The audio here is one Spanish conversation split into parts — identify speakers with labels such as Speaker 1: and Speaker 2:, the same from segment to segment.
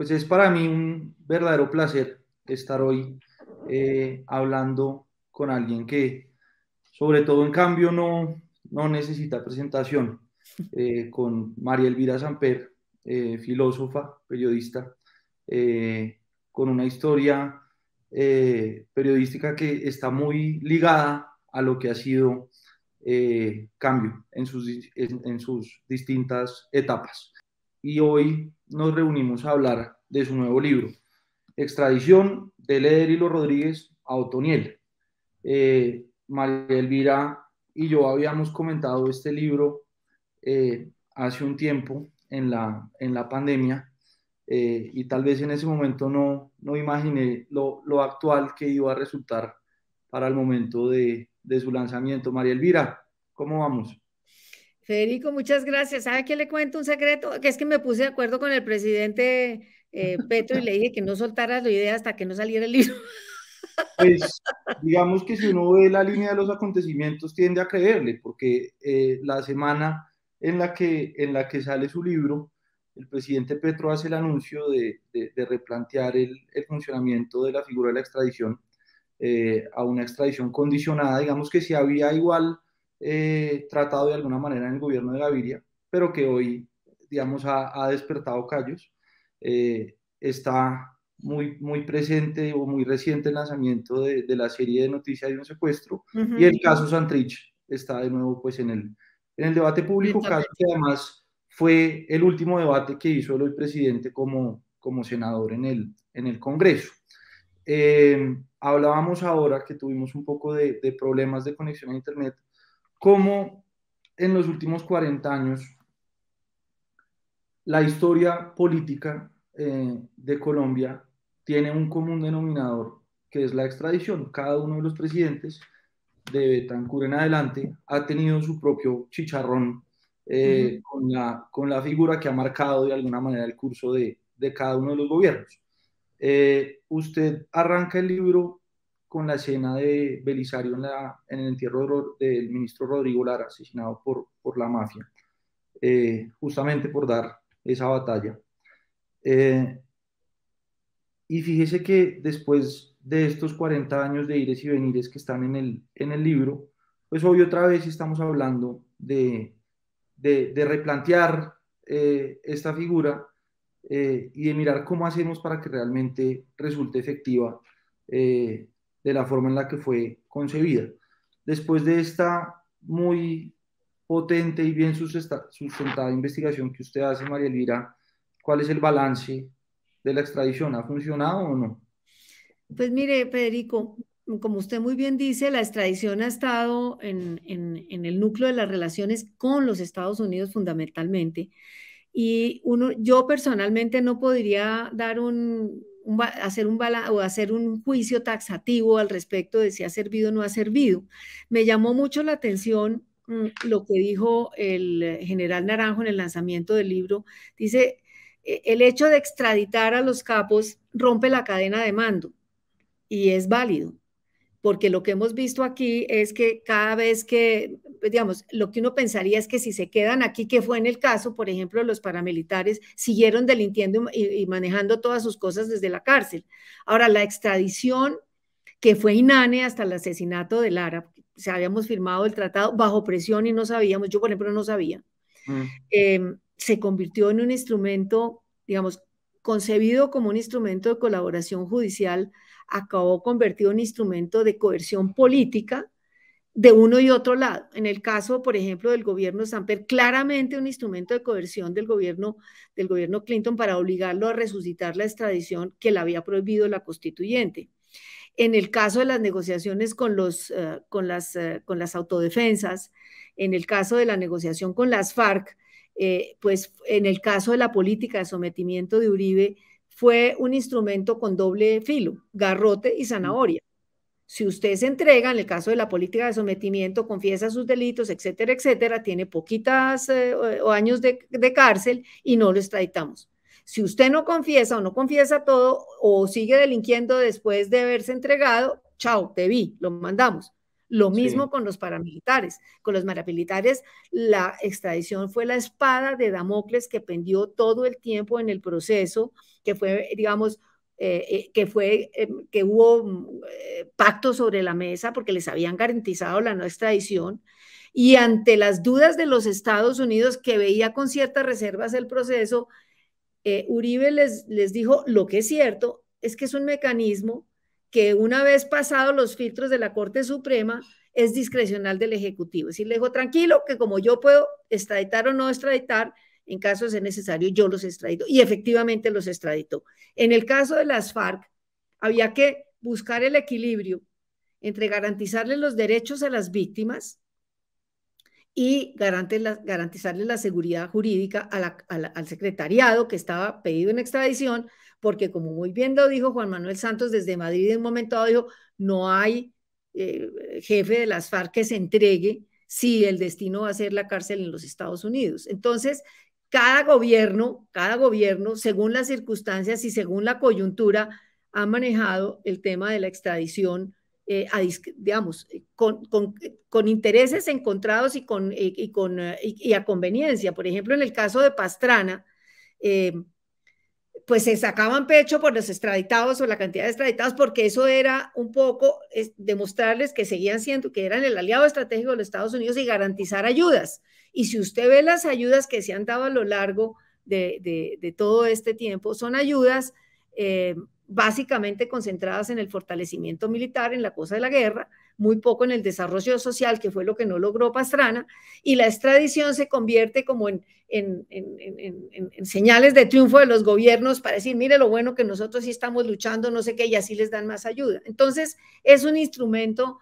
Speaker 1: pues es para mí un verdadero placer estar hoy eh, hablando con alguien que, sobre todo en cambio, no, necesita presentación, eh, con María Elvira Samper, eh, filósofa, periodista, con una historia periodística que está muy ligada a lo que ha sido cambio en sus distintas etapas y hoy nos reunimos a hablar de su nuevo libro, Extradición de Lederilo Rodríguez a Otoniel. Eh, María Elvira y yo habíamos comentado este libro eh, hace un tiempo en la, en la pandemia eh, y tal vez en ese momento no, no imaginé lo, actual que iba a resultar para el momento de, de su lanzamiento. María Elvira, ¿cómo vamos?
Speaker 2: Federico, muchas gracias. ¿Sabe qué le cuento un secreto? Que es que me puse de acuerdo con el presidente eh, Petro y le dije que no soltara la idea hasta que no saliera el libro.
Speaker 1: Pues digamos que si uno ve la línea de los acontecimientos tiende a creerle, porque eh, la semana en la, que, en la que sale su libro, el presidente Petro hace el anuncio de, de, replantear el, el, funcionamiento de la figura de la extradición eh, a una extradición condicionada. Digamos que si había igual eh, tratado de alguna manera en el gobierno de Gaviria, pero que hoy, digamos, ha, despertado callos. Eh, está muy, muy presente o muy reciente el lanzamiento de, de la serie de noticias de un secuestro y el caso Santrich está de nuevo pues en el, en el debate público, caso que además fue el último debate que hizo el hoy presidente como, como senador en el, en el Congreso. Eh, hablábamos ahora que tuvimos un poco de, problemas de conexión a Internet cómo en los últimos 40 años la historia política eh, de Colombia tiene un común denominador, que es la extradición. Cada uno de los presidentes de Betancur en adelante ha tenido su propio chicharrón eh, con, la, figura que ha marcado de alguna manera el curso de, cada uno de los gobiernos. Eh, usted arranca el libro con la escena de Belisario en, la, en el entierro del ministro Rodrigo Lara, asesinado por, la mafia, eh, justamente por dar esa batalla. Eh, y fíjese que después de estos 40 años de ires y venires que están en el, libro, pues hoy otra vez estamos hablando de, replantear eh, esta figura y de mirar cómo hacemos para que realmente resulte efectiva de la forma en la que fue concebida. Después de esta muy potente y bien sustentada investigación que usted hace, María Elvira, ¿cuál es el balance de la extradición? ¿Ha funcionado o no?
Speaker 2: Pues mire, Federico, como usted muy bien dice, la extradición ha estado en, en, en, el núcleo de las relaciones con los Estados Unidos fundamentalmente. Y uno, yo personalmente no podría dar un, hacer, un o hacer un juicio taxativo al respecto de si ha servido o no ha servido. Me llamó mucho la atención mm, lo que dijo el general Naranjo en el lanzamiento del libro. Dice, e, el hecho de extraditar a los capos rompe la cadena de mando y es válido porque lo que hemos visto aquí es que cada vez que, pues, digamos, lo que uno pensaría es que si se quedan aquí, que fue en el caso, por ejemplo, los paramilitares siguieron delintiendo y, manejando todas sus cosas desde la cárcel. Ahora, la extradición que fue inane hasta el asesinato de Lara, se habíamos firmado el tratado bajo presión y no sabíamos, yo por ejemplo no sabía, mm. em, se convirtió en un instrumento, digamos, concebido como un instrumento de colaboración judicial, acabó convertido en instrumento de coerción política de uno y otro lado. En el caso, por ejemplo, del gobierno Samper, claramente un instrumento de coerción del gobierno, del gobierno Clinton para obligarlo a resucitar la extradición que le había prohibido la constituyente. En el caso de las negociaciones con, los, eh, con, las, eh, con las autodefensas, en el caso de la negociación con las FARC, eh, pues en el caso de la política de sometimiento de Uribe, fue un instrumento con doble filo, garrote y zanahoria. Si usted se entrega, en el caso de la política de sometimiento, confiesa sus delitos, etcétera, etcétera, tiene poquitas eh, o años de, de, cárcel y no lo extraditamos. Si usted no confiesa o no confiesa todo o sigue delinquiendo después de haberse entregado, chao, te vi, lo mandamos. Lo mismo con los paramilitares. Con los paramilitares, la extradición fue la espada de Damocles que pendió todo el tiempo en el proceso, que fue, digamos, eh, eh, que fue eh, que hubo pacto sobre la mesa porque les habían garantizado la no extradición y ante las dudas de los Estados Unidos que veía con ciertas reservas el proceso, Uribe les, les dijo lo que es cierto es que es un mecanismo que una vez pasados los filtros de la Corte Suprema, es discrecional del Ejecutivo. Si le dijo, tranquilo, que como yo puedo extraditar o no extraditar, en caso de necesario, yo los extradito. Y efectivamente los extraditó. En el caso de las FARC, había que buscar el equilibrio entre garantizarle los derechos a las víctimas y garantizarle la seguridad jurídica al secretariado que estaba pedido en extradición, porque como muy bien lo dijo Juan Manuel Santos desde Madrid en un momento dado, dijo, no hay eh, jefe de las FARC que se entregue si el destino va a ser la cárcel en los Estados Unidos. Entonces, cada gobierno, cada gobierno, según las circunstancias y según la coyuntura, ha manejado el tema de la extradición, eh, digamos, con, intereses encontrados y, con, con, eh, a conveniencia. Por ejemplo, en el caso de Pastrana, pues se sacaban pecho por los extraditados o la cantidad de extraditados, porque eso era un poco demostrarles que seguían siendo, que eran el aliado estratégico de los Estados Unidos y garantizar ayudas. Y si usted ve las ayudas que se han dado a lo largo de, todo este tiempo, son ayudas eh, básicamente concentradas en el fortalecimiento militar, en la cosa de la guerra, muy poco en el desarrollo social, que fue lo que no logró Pastrana, y la extradición se convierte como en, señales de triunfo de los gobiernos para decir, mire lo bueno que nosotros sí estamos luchando, no sé qué, y así les dan más ayuda. Entonces, es un instrumento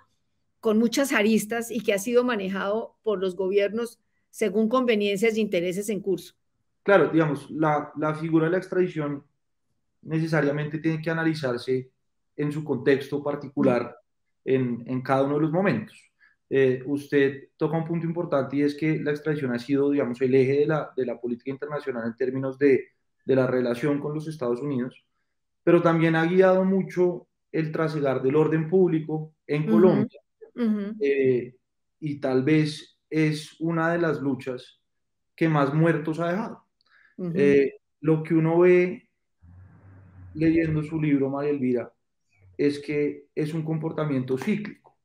Speaker 2: con muchas aristas y que ha sido manejado por los gobiernos según conveniencias e intereses en curso.
Speaker 1: Claro, digamos, la, la figura de la extradición necesariamente tiene que analizarse en su contexto particular en, cada uno de los momentos. Eh, usted toca un punto importante y es que la extradición ha sido, digamos, el eje de la, de la política internacional en términos de, de, la relación con los Estados Unidos, pero también ha guiado mucho el trasegar del orden público en Colombia. Eh, y tal vez es una de las luchas que más muertos ha dejado. Eh, lo que uno ve leyendo su libro, María Elvira, es que es un comportamiento cíclico.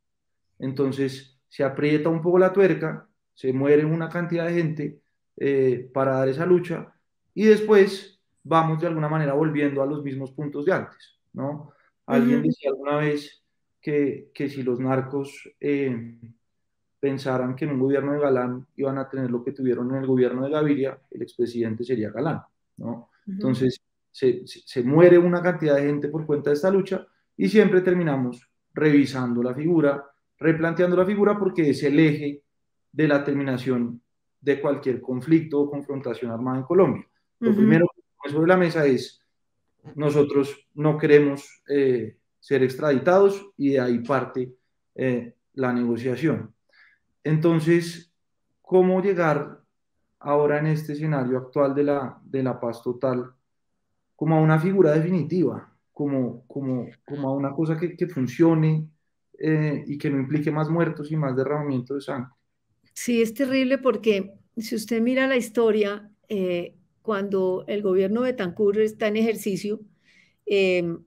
Speaker 1: Entonces, se aprieta un poco la tuerca, se muere una cantidad de gente eh, para dar esa lucha y después vamos de alguna manera volviendo a los mismos puntos de antes, ¿no? Alguien decía alguna vez que, si los narcos eh, pensaran que en un gobierno de Galán iban a tener lo que tuvieron en el gobierno de Gaviria, el expresidente sería Galán, ¿no? Entonces, se, muere una cantidad de gente por cuenta de esta lucha y siempre terminamos revisando la figura, replanteando la figura porque es el eje de la terminación de cualquier conflicto o confrontación armada en Colombia. Lo primero que sobre la mesa es, nosotros no queremos eh, ser extraditados y de ahí parte eh, la negociación. Entonces, ¿cómo llegar ahora en este escenario actual de la, de la paz total como a una figura definitiva? como, como, como a una cosa que, que funcione eh, y que no implique más muertos y más derramamiento
Speaker 2: de sangre. Sí, es terrible porque si usted mira la historia, eh, cuando el gobierno de está en ejercicio, em,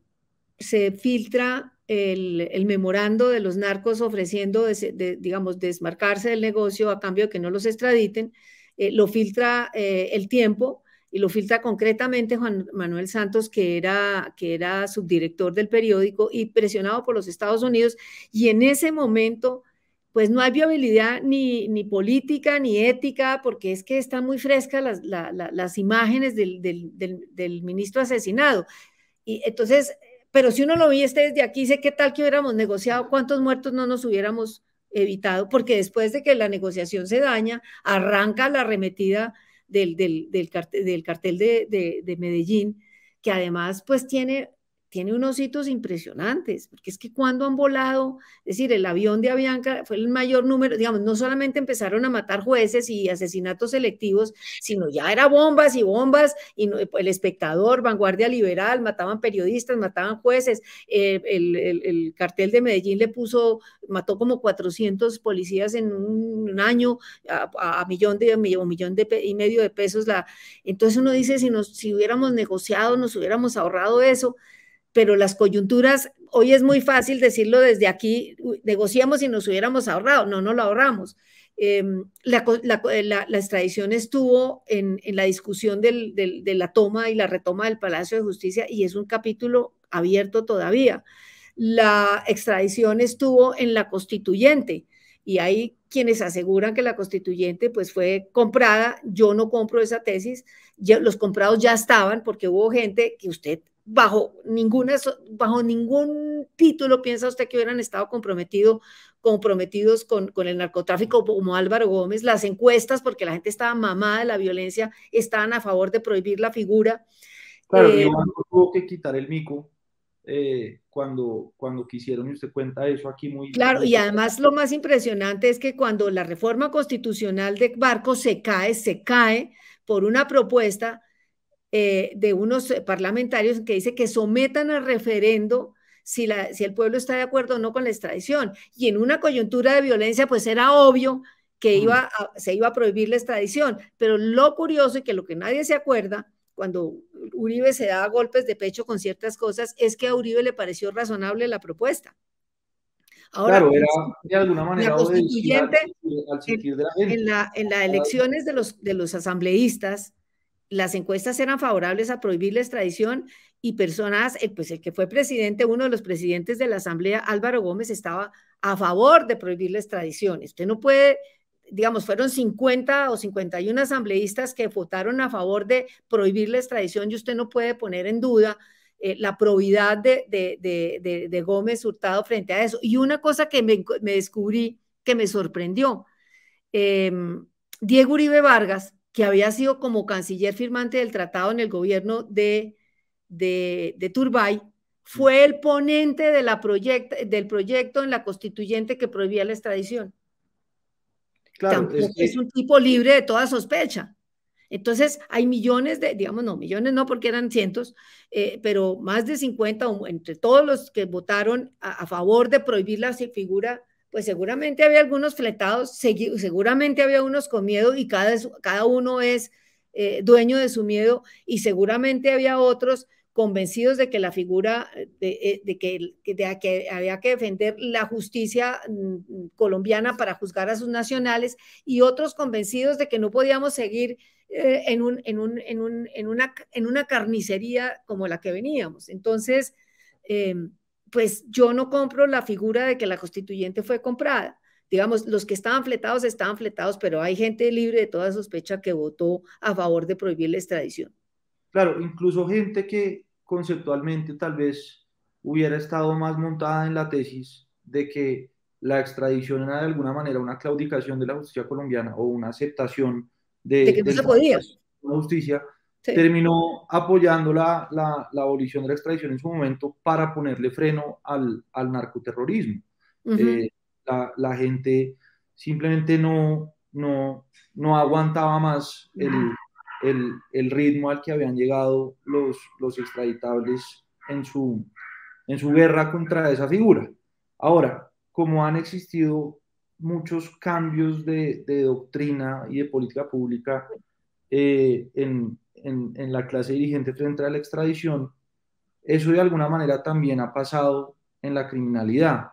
Speaker 2: se filtra el, el, memorando de los narcos ofreciendo, digamos, desmarcarse del negocio a cambio de que no los extraditen, eh, lo filtra el tiempo y lo filtra concretamente Juan Manuel Santos, que era, que era subdirector del periódico y presionado por los Estados Unidos. Y en ese momento, pues no hay viabilidad ni, ni política ni ética, porque es que están muy frescas las, las imágenes del, del, del, ministro asesinado. Y entonces, pero si uno lo viste desde aquí, sé qué tal que hubiéramos negociado, cuántos muertos no nos hubiéramos evitado, porque después de que la negociación se daña, arranca la arremetida del, del, del, cartel, del cartel de, de, de Medellín, que además pues tiene tiene unos hitos impresionantes, porque es que cuando han volado, es decir, el avión de Avianca fue el mayor número, digamos, no solamente empezaron a matar jueces y asesinatos selectivos, sino ya era bombas y bombas, y el espectador, vanguardia liberal, mataban periodistas, mataban jueces, eh, el, cartel de Medellín le puso, mató como 400 policías en un, año, a, millón de, millón de, y medio de pesos, la, entonces uno dice, si, nos, si hubiéramos negociado, nos hubiéramos ahorrado eso, pero las coyunturas, hoy es muy fácil decirlo desde aquí, negociamos y nos hubiéramos ahorrado, no, no lo ahorramos. Em, eh, la, extradición estuvo en, la discusión de la toma y la retoma del Palacio de Justicia y es un capítulo abierto todavía. La extradición estuvo en la constituyente y hay quienes aseguran que la constituyente pues fue comprada. Yo no compro esa tesis. los comprados ya estaban porque hubo gente que usted bajo, ninguna, bajo ningún título piensa usted que hubieran estado comprometido, comprometidos con, con, el narcotráfico como Álvaro Gómez. Las encuestas, porque la gente estaba mamada de la violencia, estaban a favor de prohibir la figura. Claro, eh,
Speaker 1: tuvo que quitar el mico eh, cuando, cuando quisieron, y usted cuenta eso aquí muy... Claro, y además
Speaker 2: lo más impresionante es que cuando la reforma constitucional de Barco se cae, se cae por una propuesta eh, de unos parlamentarios que dice que sometan al referendo si, si el pueblo está de acuerdo o no con la extradición. Y en una coyuntura de violencia, pues era obvio que mm. iba se iba a prohibir la extradición. Pero lo curioso y que lo que nadie se acuerda, cuando Uribe se da golpes de pecho con ciertas cosas, es que a Uribe le pareció razonable la propuesta.
Speaker 1: Ahora, claro, la en,
Speaker 2: las elecciones de los, de los asambleístas, las encuestas eran favorables a prohibir la extradición y personas, eh, pues el que fue presidente, uno de los presidentes de la Asamblea, Álvaro Gómez, estaba a favor de prohibir la extradición. Usted no puede, digamos, fueron 50 o 51 asambleístas que votaron a favor de prohibir la extradición y usted no puede poner en duda eh, la probidad de, de, de, de, Gómez Hurtado frente a eso. Y una cosa que me, descubrí que me sorprendió, em, Diego Uribe Vargas, que había sido como canciller firmante del tratado en el gobierno de, de, Turbay, fue el ponente de la del proyecto en la constituyente que prohibía la extradición. Claro, es, un tipo libre de toda sospecha. Entonces, hay millones de, digamos, no, millones no porque eran cientos, eh, pero más de 50 entre todos los que votaron a, a favor de prohibir la figura pues seguramente había algunos fletados, seguramente había unos con miedo y cada, cada uno es eh, dueño de su miedo y seguramente había otros convencidos de que la figura, de, eh, que, que, había que defender la justicia mm, colombiana para juzgar a sus nacionales y otros convencidos de que no podíamos seguir eh, en, un, en, un, en, una, en una carnicería como la que veníamos. Entonces, em, pues yo no compro la figura de que la constituyente fue comprada. Digamos, los que estaban fletados estaban fletados, pero hay gente libre de toda sospecha que votó a favor de prohibir la extradición.
Speaker 1: Claro, incluso gente que conceptualmente tal vez hubiera estado más montada en la tesis de que la extradición era de alguna manera una claudicación de la justicia colombiana o una aceptación de, La justicia terminó apoyando la, abolición de la extradición en su momento para ponerle freno al, al narcoterrorismo. Eh, la, gente simplemente no, no, no aguantaba más el, el, ritmo al que habían llegado los, los extraditables en su, en su guerra contra esa figura. Ahora, como han existido muchos cambios de, doctrina y de política pública eh, en, en, la clase dirigente frente a la extradición, eso de alguna manera también ha pasado en la criminalidad.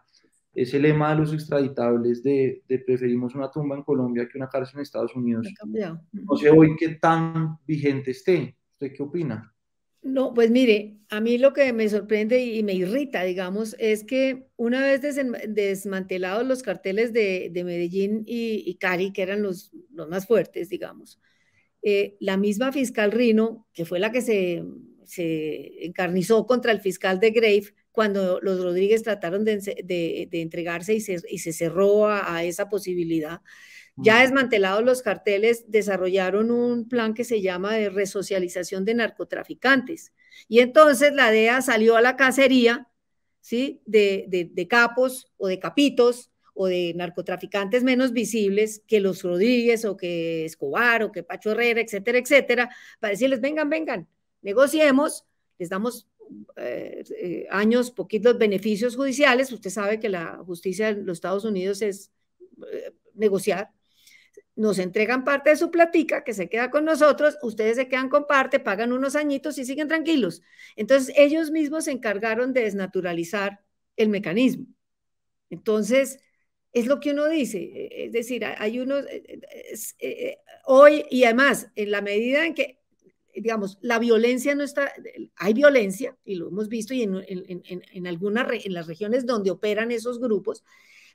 Speaker 1: Ese lema de los extraditables de, preferimos una tumba en Colombia que una cárcel en Estados Unidos.
Speaker 2: No sé hoy
Speaker 1: qué tan vigente esté. ¿Usted qué opina?
Speaker 2: No, pues mire, a mí lo que me sorprende y me irrita, digamos, es que una vez desmantelados los carteles de, Medellín y, y, Cali, que eran los más fuertes, digamos, eh, la misma fiscal Rino, que fue la que se, encarnizó contra el fiscal de Grave cuando los Rodríguez trataron de, entregarse y se, y se, cerró a, esa posibilidad. Ya mm. desmantelados los carteles, desarrollaron un plan que se llama de resocialización de narcotraficantes. Y entonces la DEA salió a la cacería ¿sí? de capos o de capitos o de narcotraficantes menos visibles que los Rodríguez o que Escobar o que Pacho Herrera, etcétera, etcétera, para decirles, vengan, vengan, negociemos, les damos eh, eh, años, poquitos beneficios judiciales. Usted sabe que la justicia en los Estados Unidos es eh, negociar. Nos entregan parte de su platica que se queda con nosotros, ustedes se quedan con parte, pagan unos añitos y siguen tranquilos. Entonces, ellos mismos se encargaron de desnaturalizar el mecanismo. Entonces, es lo que uno dice, e, es decir, hay unos, e, e, hoy y además, en la medida en que, digamos, la violencia no está, hay violencia, y lo hemos visto, y en, algunas, en las regiones donde operan esos grupos,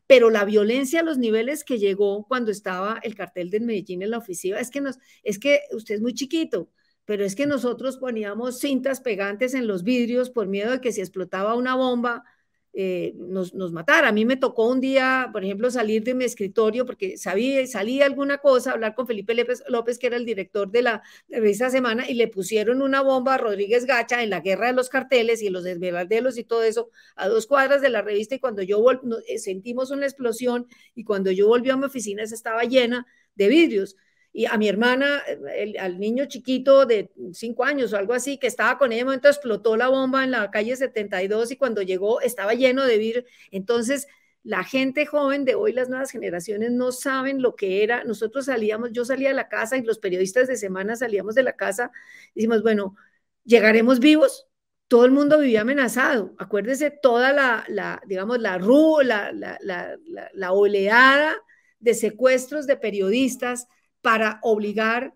Speaker 2: pero la violencia a los niveles que llegó cuando estaba el cartel de Medellín en la oficina, es que nos, es que usted es muy chiquito, pero es que nosotros poníamos cintas pegantes en los vidrios por miedo de que si explotaba una bomba, eh, nos, nos, matara. A mí me tocó un día, por ejemplo, salir de mi escritorio porque sabía, salía alguna cosa, hablar con Felipe López, López, que era el director de la revista Semana, y le pusieron una bomba a Rodríguez Gacha en la guerra de los carteles y los desveladelos y todo eso a dos cuadras de la revista. Y cuando yo eh, sentimos una explosión, y cuando yo volví a mi oficina, esa estaba llena de vidrios y a mi hermana, al niño chiquito de 5 años o algo así, que estaba con ella, momento explotó la bomba en la calle 72 y cuando llegó estaba lleno de vidrio. Entonces, la gente joven de hoy, las nuevas generaciones, no saben lo que era. Nosotros salíamos, yo salía de la casa y los periodistas de semana salíamos de la casa, decimos, bueno, llegaremos vivos. Todo el mundo vivía amenazado. Acuérdese toda la, la digamos, la ru, la, la, la, la oleada de secuestros de periodistas, para obligar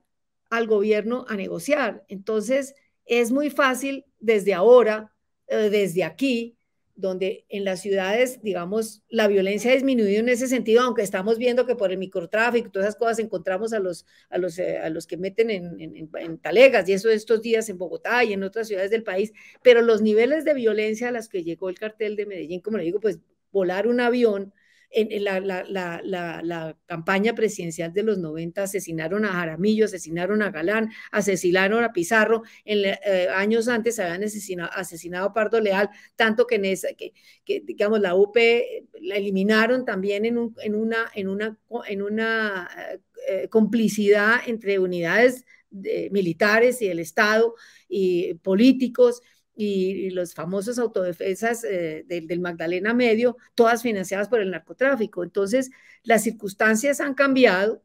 Speaker 2: al gobierno a negociar. Entonces, es muy fácil desde ahora, eh, desde aquí, donde en las ciudades, digamos, la violencia ha disminuido en ese sentido, aunque estamos viendo que por el microtráfico, todas esas cosas, encontramos a los, los, eh, a los que meten en, en, en, talegas, y eso estos días en Bogotá y en otras ciudades del país, pero los niveles de violencia a las que llegó el cartel de Medellín, como le digo, pues volar un avión en la, campaña presidencial de los 90 asesinaron a Jaramillo, asesinaron a Galán, asesinaron a Pizarro, en, eh, años antes habían asesinado, a Pardo Leal, tanto que, digamos, la UP la eliminaron también en, una, en una, eh, complicidad entre unidades militares y el Estado y políticos y, los famosos autodefensas eh, del, Magdalena Medio, todas financiadas por el narcotráfico. Entonces, las circunstancias han cambiado.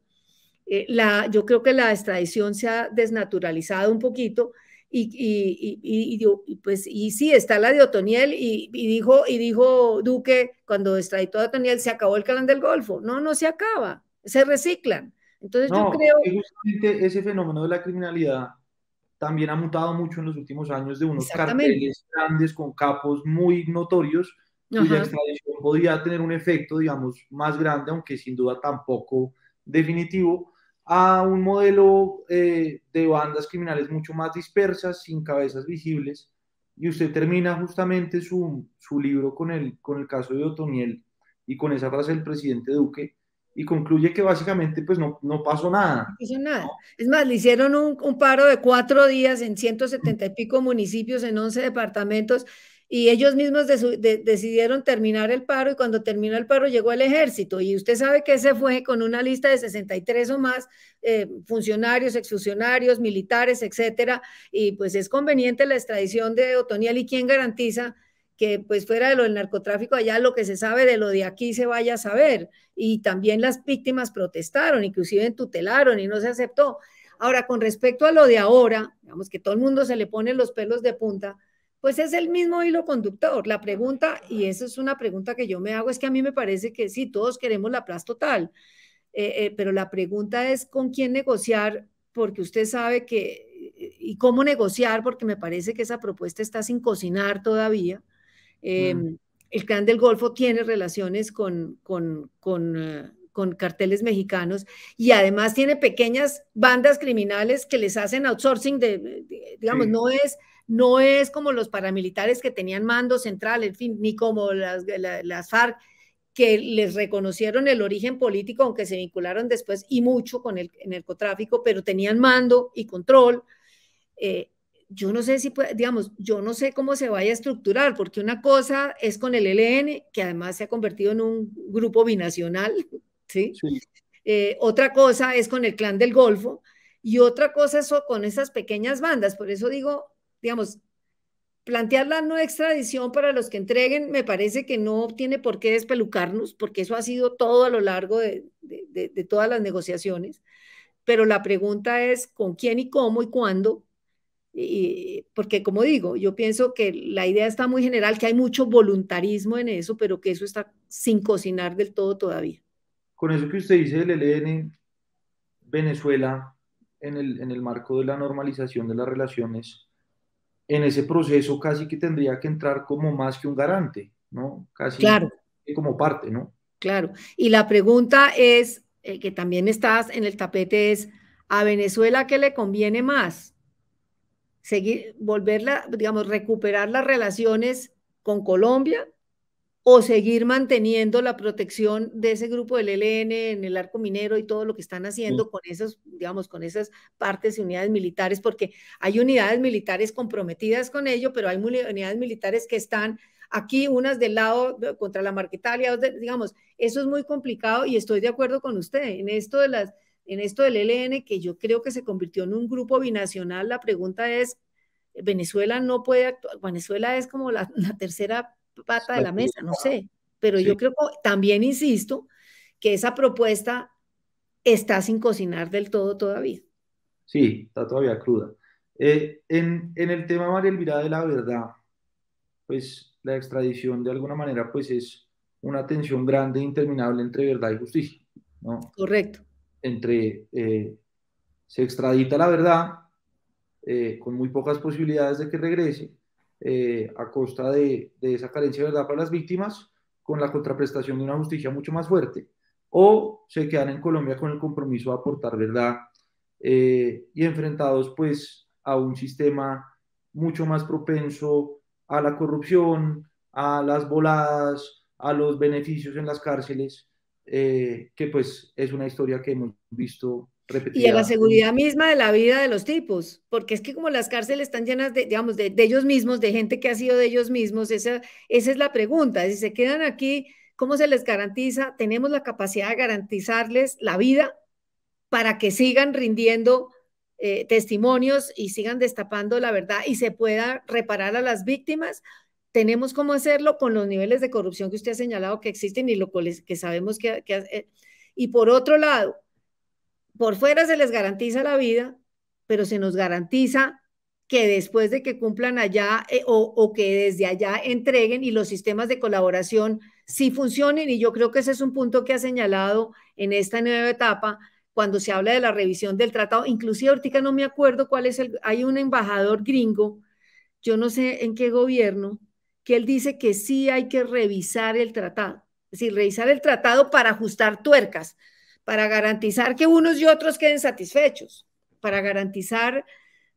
Speaker 2: Eh, la, yo creo que la extradición se ha desnaturalizado un poquito y, y, y, pues, y sí, está la de Otoniel y, dijo, y dijo Duque cuando extraditó a Otoniel, se acabó el canal del Golfo. No, no se acaba, se reciclan. Entonces yo creo...
Speaker 1: ese fenómeno de la criminalidad también ha mutado mucho en los últimos años de unos carteles grandes con capos muy notorios y la extradición podría tener un efecto, digamos, más grande, aunque sin duda tampoco definitivo, a un modelo eh, de bandas criminales mucho más dispersas, sin cabezas visibles. Y usted termina justamente su, libro con el, con el caso de Otoniel y con esa frase del presidente Duque, y concluye que básicamente pues no, no pasó nada.
Speaker 2: nada. Es más, le hicieron un, paro de cuatro días en 170 y pico municipios, en 11 departamentos, y ellos mismos decidieron terminar el paro y cuando terminó el paro llegó el ejército. Y usted sabe que se fue con una lista de 63 o más eh, funcionarios, exfuncionarios, militares, etcétera. Y pues es conveniente la extradición de Otoniel y quién garantiza que pues fuera de lo del narcotráfico allá lo que se sabe de lo de aquí se vaya a saber y también las víctimas protestaron, inclusive tutelaron y no se aceptó. Ahora, con respecto a lo de ahora, digamos que todo el mundo se le pone los pelos de punta, pues es el mismo hilo conductor. La pregunta, y esa es una pregunta que yo me hago, es que a mí me parece que sí, todos queremos la plaza total, eh, eh, pero la pregunta es con quién negociar, porque usted sabe que, y cómo negociar, porque me parece que esa propuesta está sin cocinar todavía Mm. Em, el clan del Golfo tiene relaciones con, eh, con, carteles mexicanos y además tiene pequeñas bandas criminales que les hacen outsourcing de, digamos, no es no es como los paramilitares que tenían mando central, en fin, ni como las, FARC, que les reconocieron el origen político, aunque se vincularon después y mucho con el, narcotráfico, pero tenían mando y control. Eh, yo no sé si, digamos, yo no sé cómo se vaya a estructurar, porque una cosa es con el e LN, que además se ha convertido en un grupo binacional, eh, otra cosa es con el clan del Golfo y otra cosa es con esas pequeñas bandas. Por eso digo, digamos, plantear la no extradición para los que entreguen me parece que no tiene por qué despelucarnos, porque eso ha sido todo a lo largo de, de todas las negociaciones. Pero la pregunta es con quién y cómo y cuándo y, porque como digo, yo pienso que la idea está muy general, que hay mucho voluntarismo en eso, pero que eso está sin cocinar del todo todavía.
Speaker 1: Con eso que usted dice del ELN, Venezuela, en el, en el marco de la normalización de las relaciones, en ese proceso casi que tendría que entrar como más que un garante, ¿no? Casi claro. como parte, ¿no?
Speaker 2: Claro. Y la pregunta es, eh, que también estás en el tapete, es, ¿a Venezuela qué le conviene más? seguir, volverla, digamos, recuperar las relaciones con Colombia o seguir manteniendo la protección de ese grupo del ELN en el arco minero y todo lo que están haciendo con esas digamos, con esas partes y unidades militares, porque hay unidades militares comprometidas con ello, pero hay unidades militares que están aquí, unas del lado contra la Marquetalia, digamos, eso es muy complicado y estoy de acuerdo con usted en esto de las en esto del ELN, que yo creo que se convirtió en un grupo binacional, la pregunta es, Venezuela no puede actuar, Venezuela es como la, tercera pata de la mesa, no sé, pero yo creo también insisto que esa propuesta está sin cocinar del todo todavía.
Speaker 1: Sí, está todavía cruda. Eh, en, el tema, María Elvira, de la verdad, pues la extradición de alguna manera pues es una tensión grande e interminable entre verdad y justicia. ¿no? Correcto entre eh, se extradita la verdad eh, con muy pocas posibilidades de que regrese eh, a costa de, de, esa carencia de verdad para las víctimas con la contraprestación de una justicia mucho más fuerte o se quedan en Colombia con el compromiso de aportar verdad y enfrentados pues a un sistema mucho más propenso a la corrupción, a las voladas, a los beneficios en las cárceles eh, que pues es una historia que hemos visto repetida. Y a la seguridad
Speaker 2: misma de la vida de los tipos, porque es que como las cárceles están llenas de, digamos, ellos mismos, de gente que ha sido de ellos mismos, esa, esa es la pregunta, si se quedan aquí, ¿cómo se les garantiza? ¿Tenemos la capacidad de garantizarles la vida para que sigan rindiendo eh, testimonios y sigan destapando la verdad y se pueda reparar a las víctimas? tenemos cómo hacerlo con los niveles de corrupción que usted ha señalado que existen y lo que sabemos que, eh, Y por otro lado, por fuera se les garantiza la vida, pero se nos garantiza que después de que cumplan allá eh, o, o, que desde allá entreguen y los sistemas de colaboración sí funcionen. Y yo creo que ese es un punto que ha señalado en esta nueva etapa cuando se habla de la revisión del tratado. Inclusive ahorita no me acuerdo cuál es el, hay un embajador gringo, yo no sé en qué gobierno, que él dice que sí hay que revisar el tratado, es decir, revisar el tratado para ajustar tuercas, para garantizar que unos y otros queden satisfechos, para garantizar,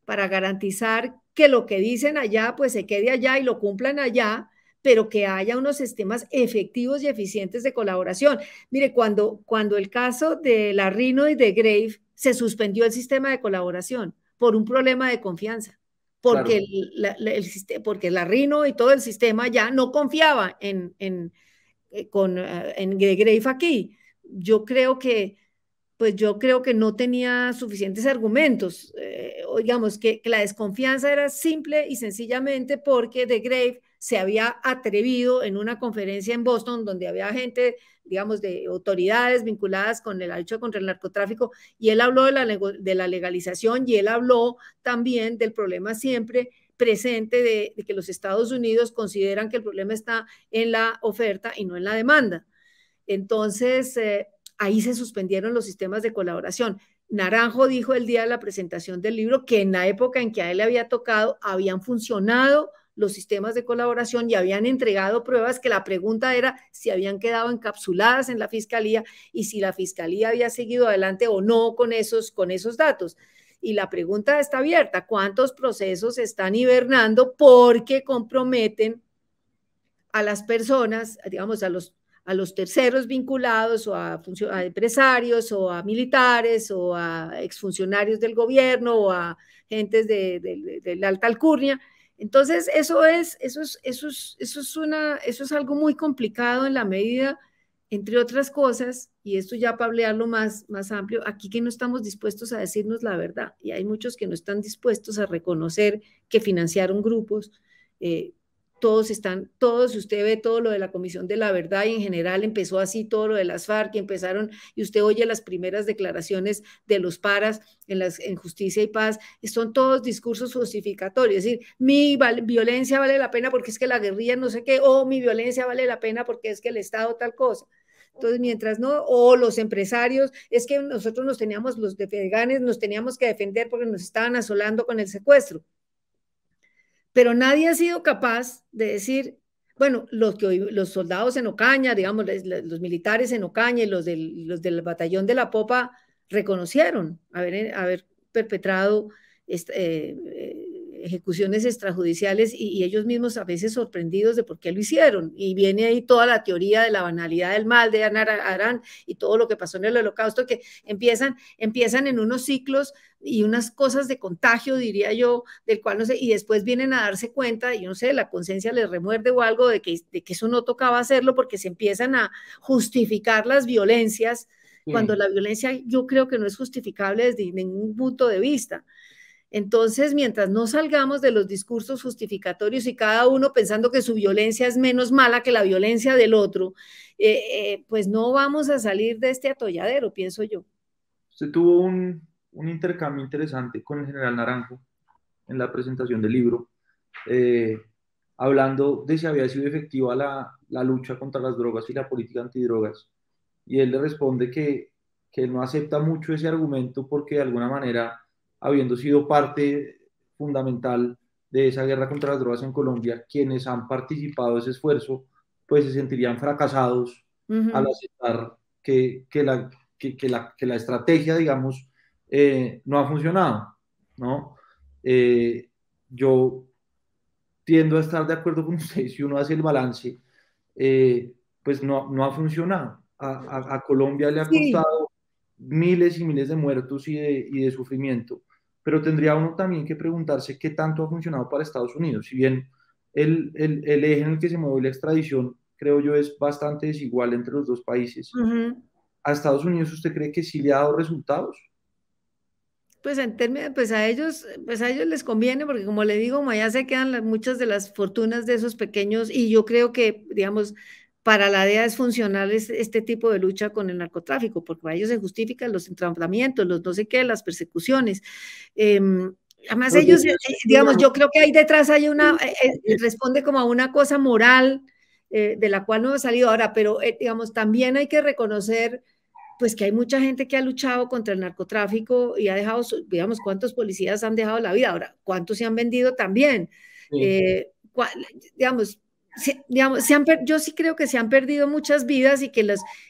Speaker 2: para garantizar que lo que dicen allá, pues se quede allá y lo cumplan allá, pero que haya unos sistemas efectivos y eficientes de colaboración. Mire, cuando, cuando el caso de Larrino y de Grave se suspendió el sistema de colaboración por un problema de confianza porque, el, la, porque la Rino y todo el sistema ya no confiaba en, en, eh, con, eh, en Grave aquí. Yo creo que pues yo creo que no tenía suficientes argumentos. Eh, digamos que, que, la desconfianza era simple y sencillamente porque de Grave se había atrevido en una conferencia en Boston donde había gente, digamos, de autoridades vinculadas con el lucha contra el narcotráfico, y él habló de la, de la legalización y él habló también del problema siempre presente de, que los Estados Unidos consideran que el problema está en la oferta y no en la demanda. Entonces, eh, ahí se suspendieron los sistemas de colaboración. Naranjo dijo el día de la presentación del libro que en la época en que a él le había tocado habían funcionado los sistemas de colaboración ya habían entregado pruebas que la pregunta era si habían quedado encapsuladas en la fiscalía y si la fiscalía había seguido adelante o no con esos, con esos datos. Y la pregunta está abierta, ¿cuántos procesos están hibernando porque comprometen a las personas, digamos, a los, a los terceros vinculados o a, a, empresarios o a militares o a exfuncionarios del gobierno o a gentes de, de la alta alcurnia? Entonces, eso es, eso es, eso es, una, eso es algo muy complicado en la medida, entre otras cosas, y esto ya para hablarlo más, más amplio, aquí que no estamos dispuestos a decirnos la verdad, y hay muchos que no están dispuestos a reconocer que financiaron grupos, eh, todos están, todos, usted ve todo lo de la Comisión de la Verdad y en general empezó así todo lo de las FARC empezaron, y usted oye las primeras declaraciones de los paras en, las, en Justicia y Paz, son todos discursos justificatorios, es decir, mi violencia vale la pena porque es que la guerrilla no sé qué, o mi violencia vale la pena porque es que el Estado tal cosa. Entonces, mientras no, o los empresarios, es que nosotros nos teníamos, los de nos teníamos que defender porque nos estaban asolando con el secuestro pero nadie ha sido capaz de decir, bueno, los, que los soldados en Ocaña, digamos, los militares en Ocaña y los del, los del batallón de la Popa reconocieron haber, haber perpetrado este, ejecuciones extrajudiciales y, ellos mismos a veces sorprendidos de por qué lo hicieron. Y viene ahí toda la teoría de la banalidad del mal de Ana y todo lo que pasó en el holocausto, que empiezan, empiezan en unos ciclos y unas cosas de contagio, diría yo, del cual no sé, y después vienen a darse cuenta, yo no sé, la conciencia les remuerde o algo de que, de que eso no tocaba hacerlo porque se empiezan a justificar las violencias cuando mm. la violencia yo creo que no es justificable desde ningún punto de vista. Entonces, mientras no salgamos de los discursos justificatorios y cada uno pensando que su violencia es menos mala que la violencia del otro, eh, eh, pues no vamos a salir de este atolladero, pienso yo.
Speaker 1: Se tuvo un, intercambio interesante con el general Naranjo en la presentación del libro, eh, hablando de si había sido efectiva la, lucha contra las drogas y la política antidrogas. Y él le responde que, no acepta mucho ese argumento porque de alguna manera habiendo sido parte fundamental de esa guerra contra las drogas en Colombia, quienes han participado de ese esfuerzo, pues se sentirían fracasados al aceptar que, la, estrategia, digamos, eh, no ha funcionado, ¿no? Eh, yo tiendo a estar de acuerdo con usted, si uno hace el balance, eh, pues no, ha funcionado. A, Colombia le ha costado miles y miles de muertos y de sufrimiento pero tendría uno también que preguntarse qué tanto ha funcionado para Estados Unidos. Si bien el, eje en el que se mueve la extradición, creo yo, es bastante desigual entre los dos países, ¿a Estados Unidos usted cree que sí le ha dado resultados?
Speaker 2: Pues, en términos, pues, a ellos, pues a ellos les conviene, porque como le digo, allá se quedan muchas de las fortunas de esos pequeños, y yo creo que, digamos, para la DEA es funcional este tipo de lucha con el narcotráfico, porque para ellos se justifican los entrampamientos, los no sé qué, las persecuciones. Em, además, ellos, eh, digamos, yo creo que ahí detrás hay una, eh, eh, responde como a una cosa moral de la cual no ha salido ahora, pero digamos, también hay que reconocer pues que hay mucha gente que ha luchado contra el narcotráfico y ha dejado, digamos, cuántos policías han dejado la vida, ahora, cuántos se han vendido también. digamos, digamos, yo sí creo que se han perdido muchas vidas y que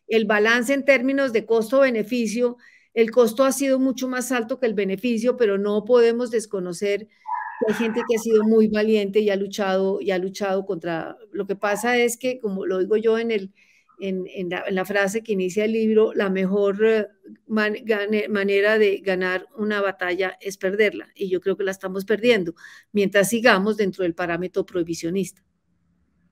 Speaker 2: el balance en términos de costo-beneficio, el costo ha sido mucho más alto que el beneficio, pero no podemos desconocer que hay gente que ha sido muy valiente y ha luchado, y ha luchado contra... Lo que pasa es que, como lo digo yo en el, en, la, frase que inicia el libro, la mejor eh, manera de ganar una batalla es perderla. Y yo creo que la estamos perdiendo mientras sigamos dentro del parámetro prohibicionista.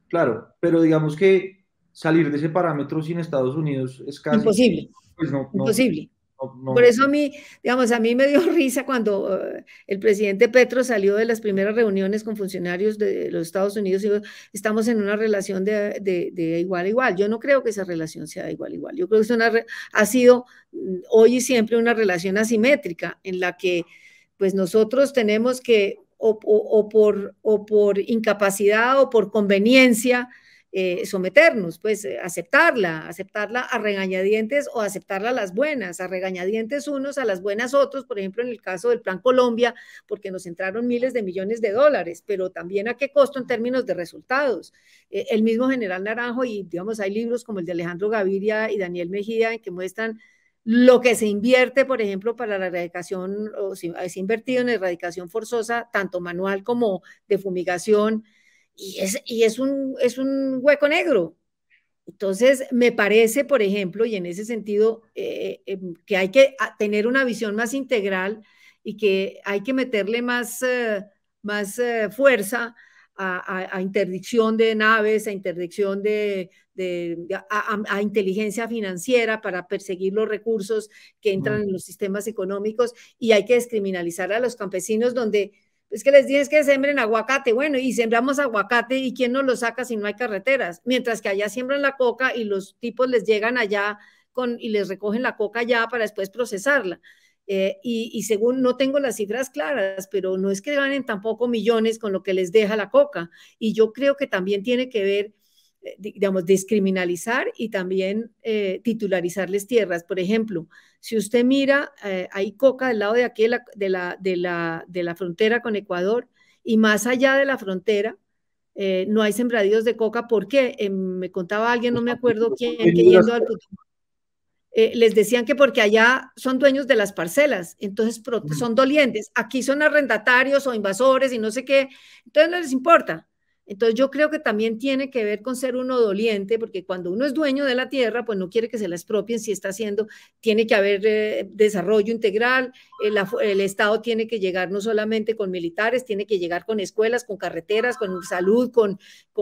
Speaker 1: Claro, pero digamos que salir de ese parámetro sin Estados Unidos es casi imposible. Pues imposible. Por eso a
Speaker 2: mí, digamos, a mí me dio risa cuando eh, el presidente Petro salió de las primeras reuniones con funcionarios de los Estados Unidos y dijo, estamos en una relación de, igual a igual. Yo no creo que esa relación sea igual a igual. Yo creo que ha sido mm, hoy y siempre una relación asimétrica en la que pues nosotros tenemos que o, por, incapacidad o por conveniencia eh, someternos, pues eh, aceptarla, aceptarla a regañadientes o aceptarla a las buenas, a regañadientes unos, a las buenas otros, por ejemplo en el caso del Plan Colombia, porque nos entraron miles de millones de dólares, pero también a qué costo en términos de resultados. Eh, el mismo general Naranjo y digamos hay libros como el de Alejandro Gaviria y Daniel Mejía en que muestran lo que se invierte, por ejemplo, para la erradicación, o se ha invertido en erradicación forzosa, tanto manual como de fumigación, y es, un, hueco negro. Entonces, me parece, por ejemplo, y en ese sentido, eh, eh, em, que hay que ah, tener una visión más integral y que hay que meterle más, eh, más fuerza a, interdicción de naves, a interdicción de, a, inteligencia financiera para perseguir los recursos que entran mm. en los sistemas económicos y hay que descriminalizar a los campesinos donde es pues, que les dices que sembren aguacate, bueno, y sembramos aguacate y quién nos lo saca si no hay carreteras, mientras que allá siembran la coca y los tipos les llegan allá con, y les recogen la coca allá para después procesarla. Eh, y, según no tengo las cifras claras, pero no es que ganen tampoco millones con lo que les deja la coca. Y yo creo que también tiene que ver, eh, digamos, descriminalizar y también eh, titularizarles tierras. Por ejemplo, si usted mira, hay coca del lado de aquí, de la, de la, de, la, frontera con Ecuador, y más allá de la frontera. no hay sembradíos de coca, ¿por qué? Em, me contaba alguien, no me acuerdo quién, que yendo al futuro... Eh, les decían que porque allá son dueños de las parcelas, entonces son dolientes, aquí son arrendatarios o invasores y no sé qué, entonces no les importa. Entonces yo creo que también tiene que ver con ser uno doliente, porque cuando uno es dueño de la tierra, pues no quiere que se la expropien si está haciendo, tiene que haber eh, desarrollo integral, el, Estado tiene que llegar no solamente con militares, tiene que llegar con escuelas, con carreteras, con salud, con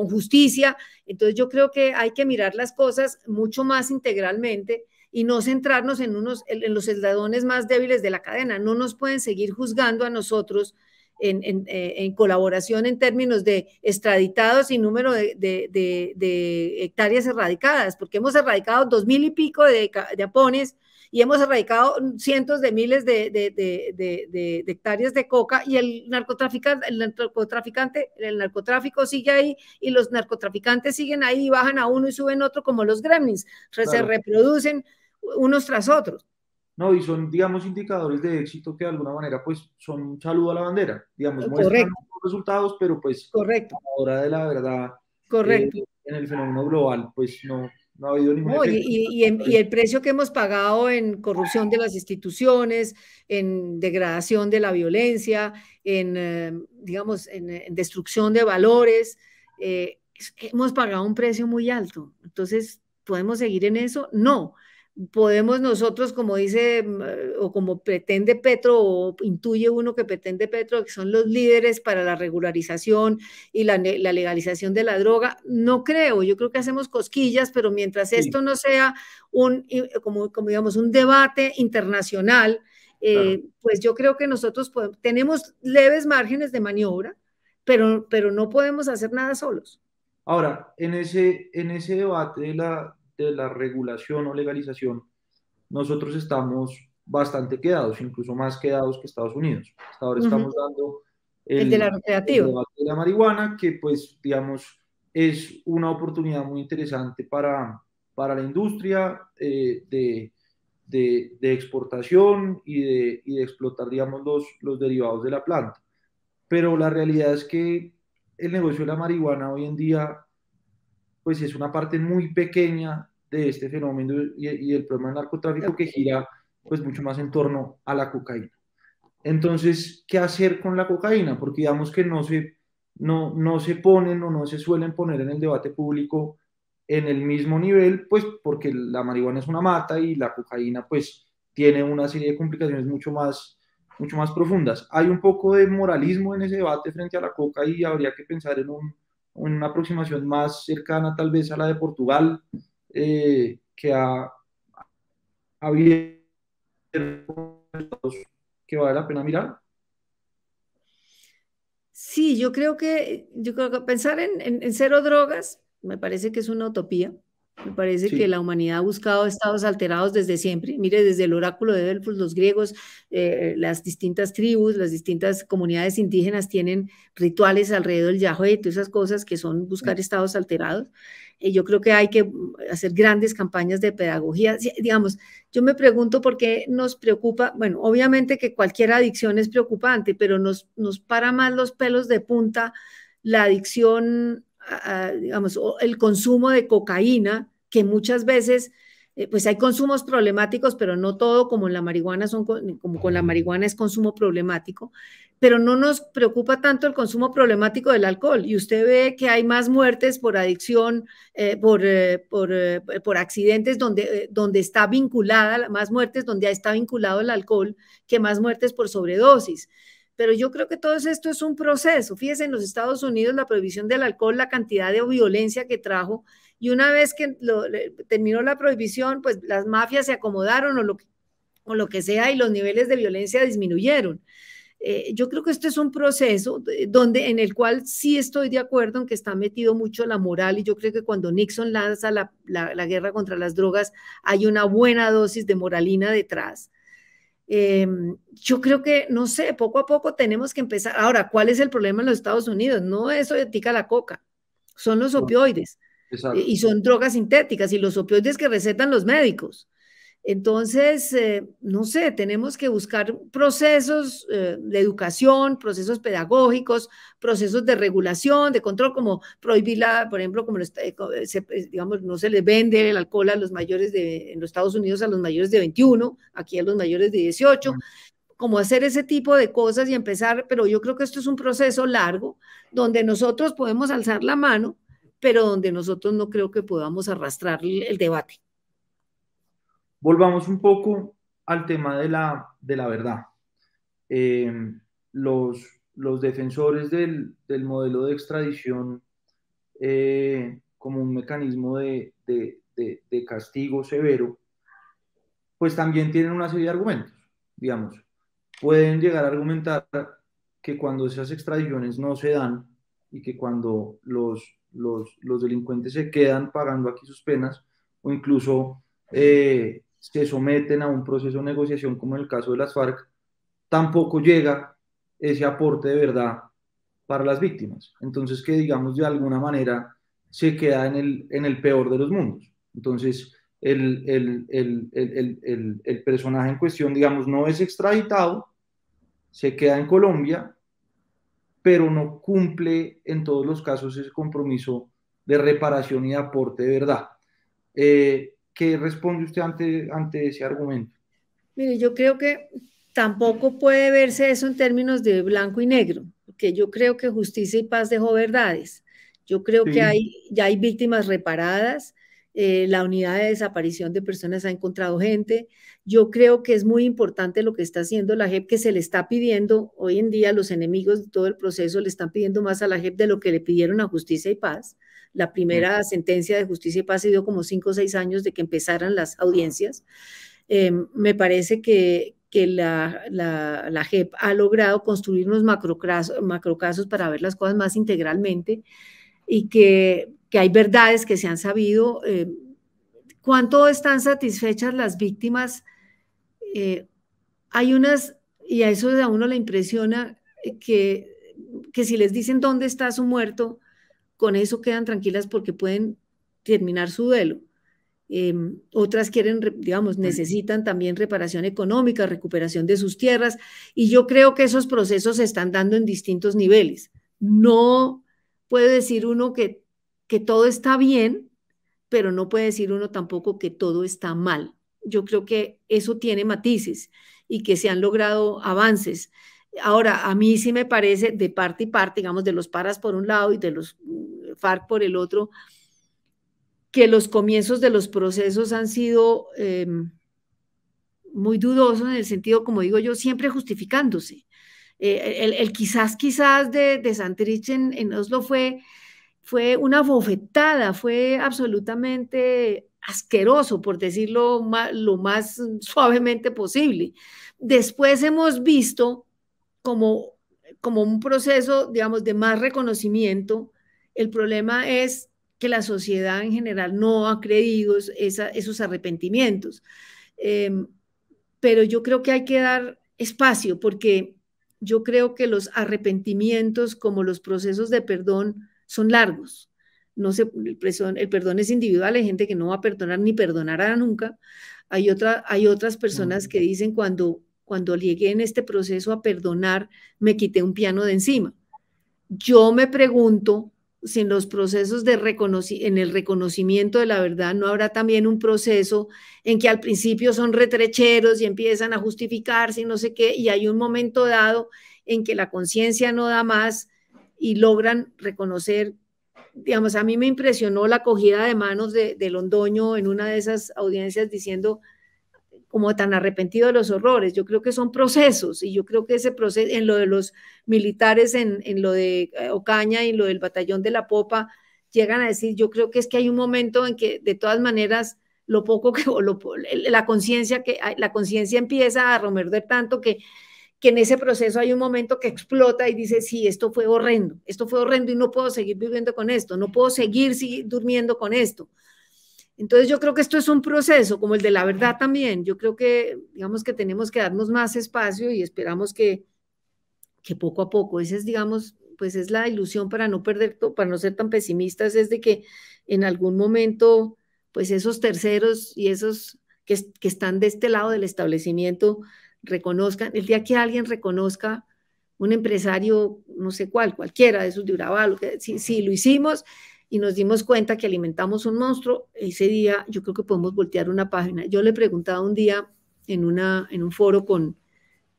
Speaker 2: justicia. Entonces yo creo que hay que mirar las cosas mucho más integralmente y no centrarnos en, unos, en los esladones más débiles de la cadena. No nos pueden seguir juzgando a nosotros en, eh, colaboración en términos de extraditados y número de, hectáreas erradicadas, porque hemos erradicado dos mil y pico de, japones y hemos erradicado cientos de miles de, de, de, hectáreas de coca y el narcotraficante, el narcotraficante, el narcotráfico sigue ahí y los narcotraficantes siguen ahí y bajan a uno y suben otro como los gremlins, se reproducen unos tras otros.
Speaker 1: No, y son, digamos, indicadores de éxito que de alguna manera, pues, son un saludo a la bandera, digamos, eh, muestran los resultados, pero pues, Correcto. a la hora de la verdad, eh, Correcto. en el fenómeno global, pues, no, y,
Speaker 2: el precio que hemos pagado en corrupción de las instituciones, en degradación de la violencia, en, eh, digamos, en, destrucción de valores, eh, hemos pagado un precio muy alto. Entonces, ¿podemos seguir en eso? No podemos nosotros, como dice mm, o como pretende Petro, o intuye uno que pretende Petro, que son los líderes para la regularización y la, legalización de la droga, no creo, yo creo que hacemos cosquillas, pero mientras esto no sea un, como, digamos, un debate internacional, eh, pues yo creo que nosotros tenemos leves márgenes de maniobra, pero, pero no podemos hacer nada solos.
Speaker 1: Ahora, en ese, en ese debate de la, de la regulación o legalización, nosotros estamos bastante quedados, incluso más quedados que Estados Unidos. Hasta ahora estamos dando el, la debate de la marihuana, que pues digamos es una oportunidad muy interesante para, para la industria eh, de, de, exportación y de, y de explotar, digamos, los derivados de la planta. Pero la realidad es que el negocio de la marihuana hoy en día pues es una parte muy pequeña de este fenómeno y, el problema del narcotráfico que gira pues mucho más en torno a la cocaína. Entonces, ¿qué hacer con la cocaína? Porque digamos que no se, no, no se ponen o no se suelen poner en el debate público en el mismo nivel, pues porque la marihuana es una mata y la cocaína pues tiene una serie de complicaciones mucho más, mucho más profundas. Hay un poco de moralismo en ese debate frente a la coca y habría que pensar en un una aproximación más cercana tal vez a la de Portugal, eh, que ha abierto que vale la pena mirar.
Speaker 2: Sí, yo creo que, yo creo pensar en cero drogas me parece que es una utopía. Me parece que la humanidad ha buscado estados alterados desde siempre. Mire, desde el oráculo de Delfos, los griegos, eh, las distintas tribus, las distintas comunidades indígenas tienen rituales alrededor del Yahweh, todas esas cosas que son buscar estados alterados. Eh, yo creo que hay que mm, hacer grandes campañas de pedagogía. digamos, yo me pregunto por qué nos preocupa, bueno, obviamente que cualquier adicción es preocupante, pero nos, nos para más los pelos de punta la adicción digamos, el consumo de cocaína, que muchas veces, eh, pues hay consumos problemáticos, pero no todo como la marihuana, son, como con la marihuana es consumo problemático, pero no nos preocupa tanto el consumo problemático del alcohol. Y usted ve que hay más muertes por adicción, eh, por, eh, por, por, accidentes donde, donde está vinculada, más muertes donde está vinculado el alcohol, que más muertes por sobredosis. Pero yo creo que todo esto es un proceso. Fíjense, en los Estados Unidos la prohibición del alcohol, la cantidad de violencia que trajo, y una vez que terminó la prohibición, pues las mafias se acomodaron o lo, o lo que sea y los niveles de violencia disminuyeron. Eh, yo creo que esto es un proceso eh, donde, en el cual sí estoy de acuerdo en que está metido mucho la moral y yo creo que cuando Nixon lanza la guerra contra las drogas hay una buena dosis de moralina detrás. Em, yo creo que, no sé, poco a poco tenemos que empezar. Ahora, ¿cuál es el problema en los Estados Unidos? No es tica la coca, son los opioides. Y son drogas sintéticas y los opioides que recetan los médicos. Entonces, eh, no sé, tenemos que buscar procesos eh, de educación, procesos pedagógicos, procesos de regulación, de control, como prohibirla, por ejemplo, como eh, digamos, no se le vende el alcohol a los mayores de, en los Estados Unidos a los mayores de 21, aquí a los mayores de 18, como hacer ese tipo de cosas y empezar, pero yo creo que esto es un proceso largo donde nosotros podemos alzar la mano, pero donde nosotros no creo que podamos arrastrar el debate.
Speaker 1: Volvamos un poco al tema de la, verdad. Eh, los, defensores del, modelo de extradición eh, como un mecanismo de, castigo severo, pues también tienen una serie de argumentos, digamos. Pueden llegar a argumentar que cuando esas extradiciones no se dan y que cuando los, los, los delincuentes se quedan pagando aquí sus penas o incluso eh, se someten a un proceso de negociación como en el caso de las FARC, tampoco llega ese aporte de verdad para las víctimas. Entonces, que digamos de alguna manera se queda en el, peor de los mundos. Entonces, el, personaje en cuestión, digamos, no es extraditado, se queda en Colombia, pero no cumple en todos los casos ese compromiso de reparación y aporte de verdad. Eh, ¿Qué responde usted ante, ante ese argumento?
Speaker 2: Mire, yo creo que tampoco puede verse eso en términos de blanco y negro, porque yo creo que justicia y paz dejó verdades. Yo creo que hay, ya hay víctimas reparadas, eh, la unidad de desaparición de personas ha encontrado gente. Yo creo que es muy importante lo que está haciendo la JEP, que se le está pidiendo, hoy en día los enemigos de todo el proceso le están pidiendo más a la JEP de lo que le pidieron a Justicia y Paz. La primera sentencia de justicia y paz se dio como cinco o seis años de que empezaran las audiencias. Em, me parece que, la, la, JEP ha logrado construir unos macrocasos, para ver las cosas más integralmente y que, hay verdades que se han sabido. Em, ¿Cuánto están satisfechas las víctimas? Eh, hay unas, y a eso a uno le impresiona, eh, que, que si les dicen dónde está su muerto, con eso quedan tranquilas porque pueden terminar su duelo. Em, otras quieren, digamos, necesitan también reparación económica, recuperación de sus tierras, y yo creo que esos procesos se están dando en distintos niveles. No puede decir uno que, que todo está bien, pero no puede decir uno tampoco que todo está mal. Yo creo que eso tiene matices y que se han logrado avances. Ahora, a mí sí me parece de parte y parte, digamos, de los paras por un lado y de los mm, FARC por el otro, que los comienzos de los procesos han sido em, muy dudosos en el sentido, como digo yo, siempre justificándose. Eh, el, quizás, quizás de, de Santrich en, en, Oslo fue, fue una bofetada, fue absolutamente asqueroso, por decirlo lo más suavemente posible. Después hemos visto como, como un proceso, digamos, de más reconocimiento. El problema es que la sociedad en general no ha creído esos arrepentimientos. Em, pero yo creo que hay que dar espacio porque yo creo que los arrepentimientos como los procesos de perdón son largos. No se, el, perdón, el perdón es individual, hay gente que no va a perdonar ni perdonará nunca. Hay, otra, hay otras personas que dicen cuando cuando llegué en este proceso a perdonar, me quité un piano de encima. Yo me pregunto si en los procesos de en el reconocimiento de la verdad no habrá también un proceso en que al principio son retrecheros y empiezan a justificarse y no sé qué, y hay un momento dado en que la conciencia no da más y logran reconocer digamos, a mí me impresionó la cogida de manos de, de, Londoño en una de esas audiencias diciendo, como tan arrepentido de los horrores. Yo creo que son procesos y yo creo que ese proceso, en lo de los militares, en, en lo de eh, Ocaña y lo del batallón de la Popa, llegan a decir, yo creo que es que hay un momento en que de todas maneras lo poco que o la conciencia que la conciencia empieza a romper tanto que que en ese proceso hay un momento que explota y dice, sí, esto fue horrendo, esto fue horrendo y no puedo seguir viviendo con esto, no puedo seguir, seguir durmiendo con esto, entonces yo creo que esto es un proceso, como el de la verdad también. Yo creo que, digamos que tenemos que darnos más espacio y esperamos que, poco a poco, esa es, digamos, pues es la ilusión para no perder, para no ser tan pesimistas, es de que en algún momento, pues esos terceros y esos que, están de este lado del establecimiento reconozcan, el día que alguien reconozca un empresario, no sé cuál, cualquiera de esos de Urabá, si, si lo hicimos, y nos dimos cuenta que alimentamos un monstruo, ese día yo creo que podemos voltear una página. Yo le preguntaba un día en, una, en un foro con,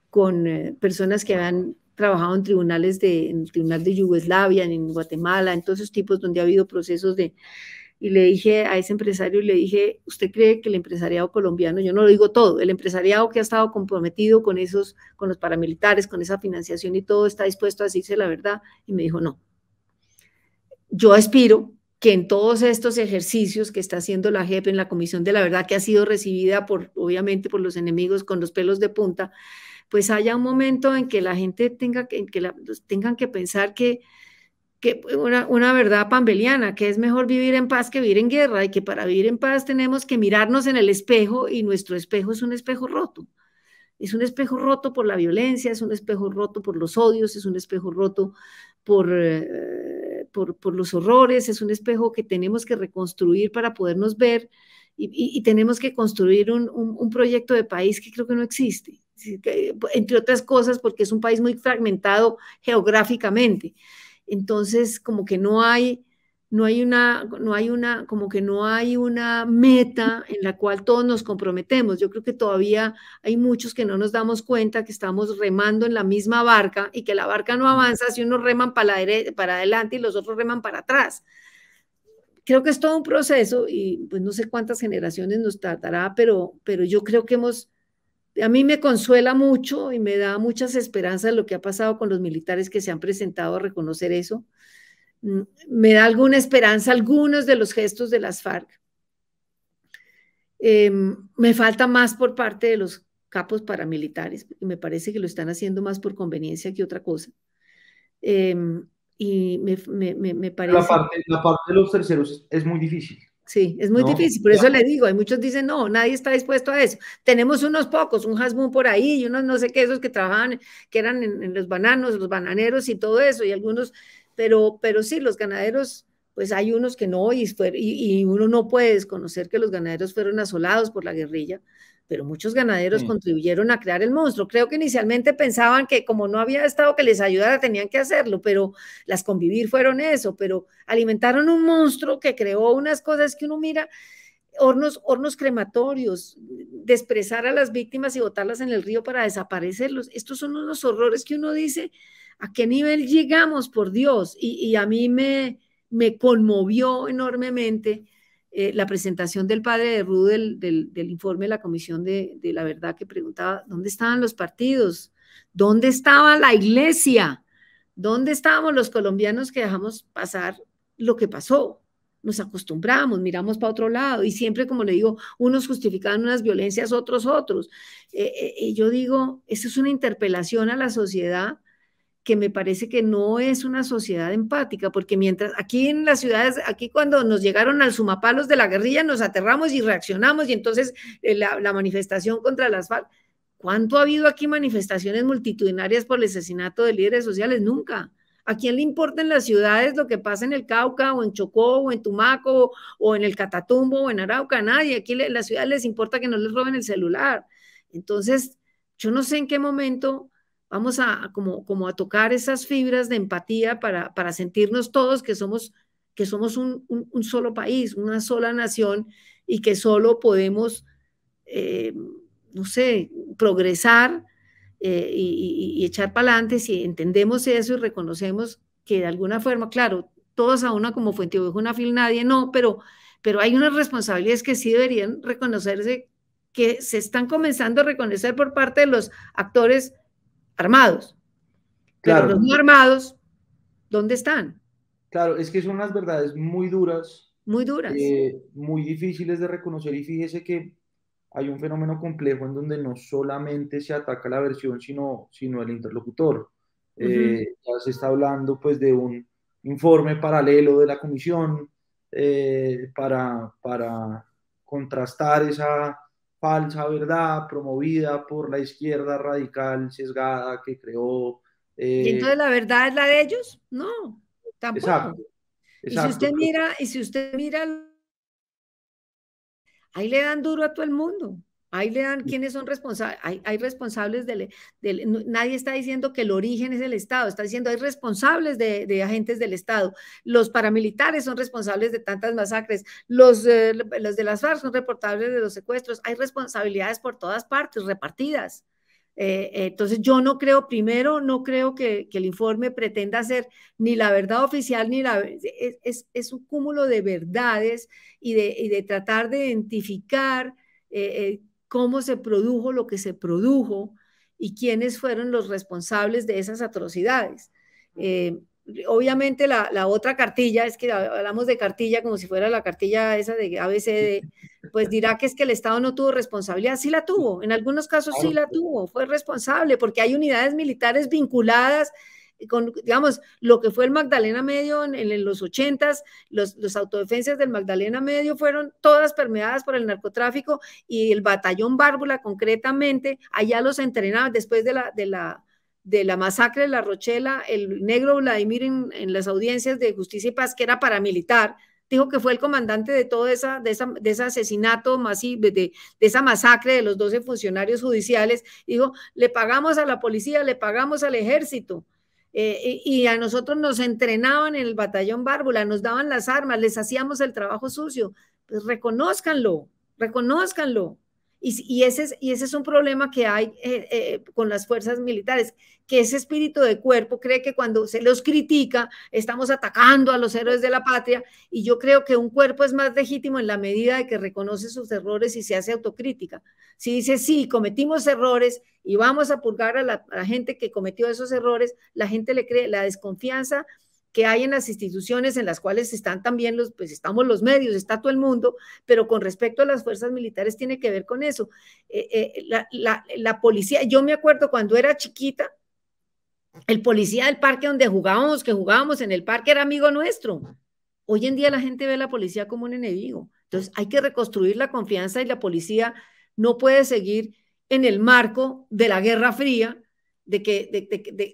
Speaker 2: con eh, personas que habían trabajado en tribunales de, en tribunal de Yugoslavia, en Guatemala, en todos esos tipos donde ha habido procesos de... Y le dije a ese empresario, le dije, ¿usted cree que el empresariado colombiano, yo no lo digo todo, el empresariado que ha estado comprometido con esos, con los paramilitares, con esa financiación y todo, está dispuesto a decirse la verdad? Y me dijo, no, yo aspiro que en todos estos ejercicios que está haciendo la JEP en la Comisión de la Verdad, que ha sido recibida por, obviamente, por los enemigos con los pelos de punta, pues haya un momento en que la gente tenga que, tengan que pensar que, una, verdad pambeliana, que es mejor vivir en paz que vivir en guerra y que para vivir en paz tenemos que mirarnos en el espejo y nuestro espejo es un espejo roto. Es un espejo roto por la violencia, es un espejo roto por los odios, es un espejo roto por... Eh, por, los horrores, es un espejo que tenemos que reconstruir para podernos ver y, tenemos que construir un, proyecto de país que creo que no existe, entre otras cosas porque es un país muy fragmentado geográficamente. Entonces, como que no hay no hay una, no hay una, como que no hay una meta en la cual todos nos comprometemos. Yo creo que todavía hay muchos que no nos damos cuenta que estamos remando en la misma barca y que la barca no avanza si unos reman para, la para adelante y los otros reman para atrás. Creo que es todo un proceso y pues no sé cuántas generaciones nos tardará pero, pero yo creo que hemos, a mí me consuela mucho y me da muchas esperanzas lo que ha pasado con los militares que se han presentado a reconocer eso me da alguna esperanza algunos de los gestos de las FARC. Eh, me falta más por parte de los capos paramilitares, y me parece que lo están haciendo más por conveniencia que otra cosa. Eh, y me, parece...
Speaker 1: La parte, de los terceros es muy difícil.
Speaker 2: Sí, es muy difícil, por eso le digo, hay muchos dicen, no, nadie está dispuesto a eso. Tenemos unos pocos, un Hasbun por ahí y unos no sé qué, esos que trabajaban, que eran en los bananos, los bananeros y todo eso, y algunos pero, pero sí, los ganaderos, pues hay unos que no, y, uno no puede desconocer que los ganaderos fueron asolados por la guerrilla, pero muchos ganaderos contribuyeron a crear el monstruo. Creo que inicialmente pensaban que como no había Estado que les ayudara, tenían que hacerlo, pero las convivir fueron eso, pero alimentaron un monstruo que creó unas cosas que uno mira, hornos, hornos crematorios, desprezar a las víctimas y botarlas en el río para desaparecerlos. Estos son unos horrores que uno dice, a qué nivel llegamos por Dios. Y, a mí me, me conmovió enormemente eh, la presentación del padre de Ru del, informe de la Comisión de, la Verdad que preguntaba, ¿dónde estaban los partidos? ¿Dónde estaba la iglesia? ¿Dónde estábamos los colombianos que dejamos pasar lo que pasó? Nos acostumbramos, miramos para otro lado y siempre, como le digo, unos justificaban unas violencias, otros otros. Eh, eh, y yo digo, eso es una interpelación a la sociedad que me parece que no es una sociedad empática, porque mientras aquí en las ciudades, aquí cuando nos llegaron al sumapalos de la guerrilla, nos aterramos y reaccionamos y entonces eh, la, manifestación contra las asfalto ¿cuánto ha habido aquí manifestaciones multitudinarias por el asesinato de líderes sociales? Nunca. ¿A quién le importa en las ciudades lo que pasa en el Cauca o en Chocó o en Tumaco o en el Catatumbo o en Arauca? Nadie. Aquí en las ciudades les importa que no les roben el celular. Entonces, yo no sé en qué momento Vamos a, como, como, a tocar esas fibras de empatía para, para sentirnos todos que somos, que somos un, un, solo país, una sola nación y que solo podemos, eh, no sé, progresar eh, y, echar para adelante si entendemos eso y reconocemos que de alguna forma, claro, todos a una como fuente de una fil, nadie, no, pero, pero hay unas responsabilidades que sí deberían reconocerse, que se están comenzando a reconocer por parte de los actores armados. Claro. Pero los no armados, ¿dónde están? Claro, es que son unas verdades muy duras. Muy duras. Eh,
Speaker 1: muy difíciles de reconocer y fíjese que hay un fenómeno complejo en donde no solamente se ataca la versión, sino, sino el interlocutor. Eh, se está hablando pues de un informe paralelo de la comisión eh, para, para contrastar esa, falsa verdad promovida por la izquierda radical sesgada que creó. ¿Y eh, entonces
Speaker 2: la verdad es la de ellos? No, tampoco. Exacto, Y si usted mira, y si usted mira, ahí le dan duro a todo el mundo. Ahí le dan quiénes son responsables. Hay, hay responsables del, Nadie está diciendo que el origen es el Estado, está diciendo hay responsables de, de agentes del Estado. Los paramilitares son responsables de tantas masacres. Los, eh, los de las FARC son reportables de los secuestros. Hay responsabilidades por todas partes, repartidas. Eh, eh, entonces yo no creo, primero, no creo que, que, el informe pretenda ser ni la verdad oficial, ni la... Es, es, un cúmulo de verdades y de, y de tratar de identificar eh, cómo se produjo lo que se produjo y quiénes fueron los responsables de esas atrocidades. Eh, obviamente la, la, otra cartilla, es que hablamos de cartilla como si fuera la cartilla esa de ABCD, pues dirá que es que el Estado no tuvo responsabilidad, sí la tuvo, en algunos casos sí la tuvo, fue responsable, porque hay unidades militares vinculadas con, digamos, lo que fue el Magdalena Medio en, los ochentas los, autodefensas del Magdalena Medio fueron todas permeadas por el narcotráfico y el batallón Bárbula concretamente, allá los entrenaba después de la, de la, de la masacre de La Rochela, el negro Vladimir en, las audiencias de Justicia y Paz, que era paramilitar, dijo que fue el comandante de todo esa, de, ese asesinato masivo, de, de, esa masacre de los 12 funcionarios judiciales, dijo, le pagamos a la policía, le pagamos al ejército, eh, y a nosotros nos entrenaban en el batallón Bárbula, nos daban las armas, les hacíamos el trabajo sucio. Pues reconózcanlo, reconózcanlo. Y, ese, es, un problema que hay eh, eh, con las fuerzas militares, que ese espíritu de cuerpo cree que cuando se los critica estamos atacando a los héroes de la patria y yo creo que un cuerpo es más legítimo en la medida de que reconoce sus errores y se hace autocrítica. Si dice, sí, cometimos errores y vamos a purgar a la gente que cometió esos errores, la gente le cree la desconfianza que hay en las instituciones en las cuales están también los, pues estamos los medios, está todo el mundo, pero con respecto a las fuerzas militares tiene que ver con eso. Eh, eh, la, la policía, yo me acuerdo cuando era chiquita, el policía del parque donde jugábamos, que jugábamos en el parque, era amigo nuestro. Hoy en día la gente ve a la policía como un enemigo. Entonces hay que reconstruir la confianza y la policía no puede seguir en el marco de la Guerra Fría, de que,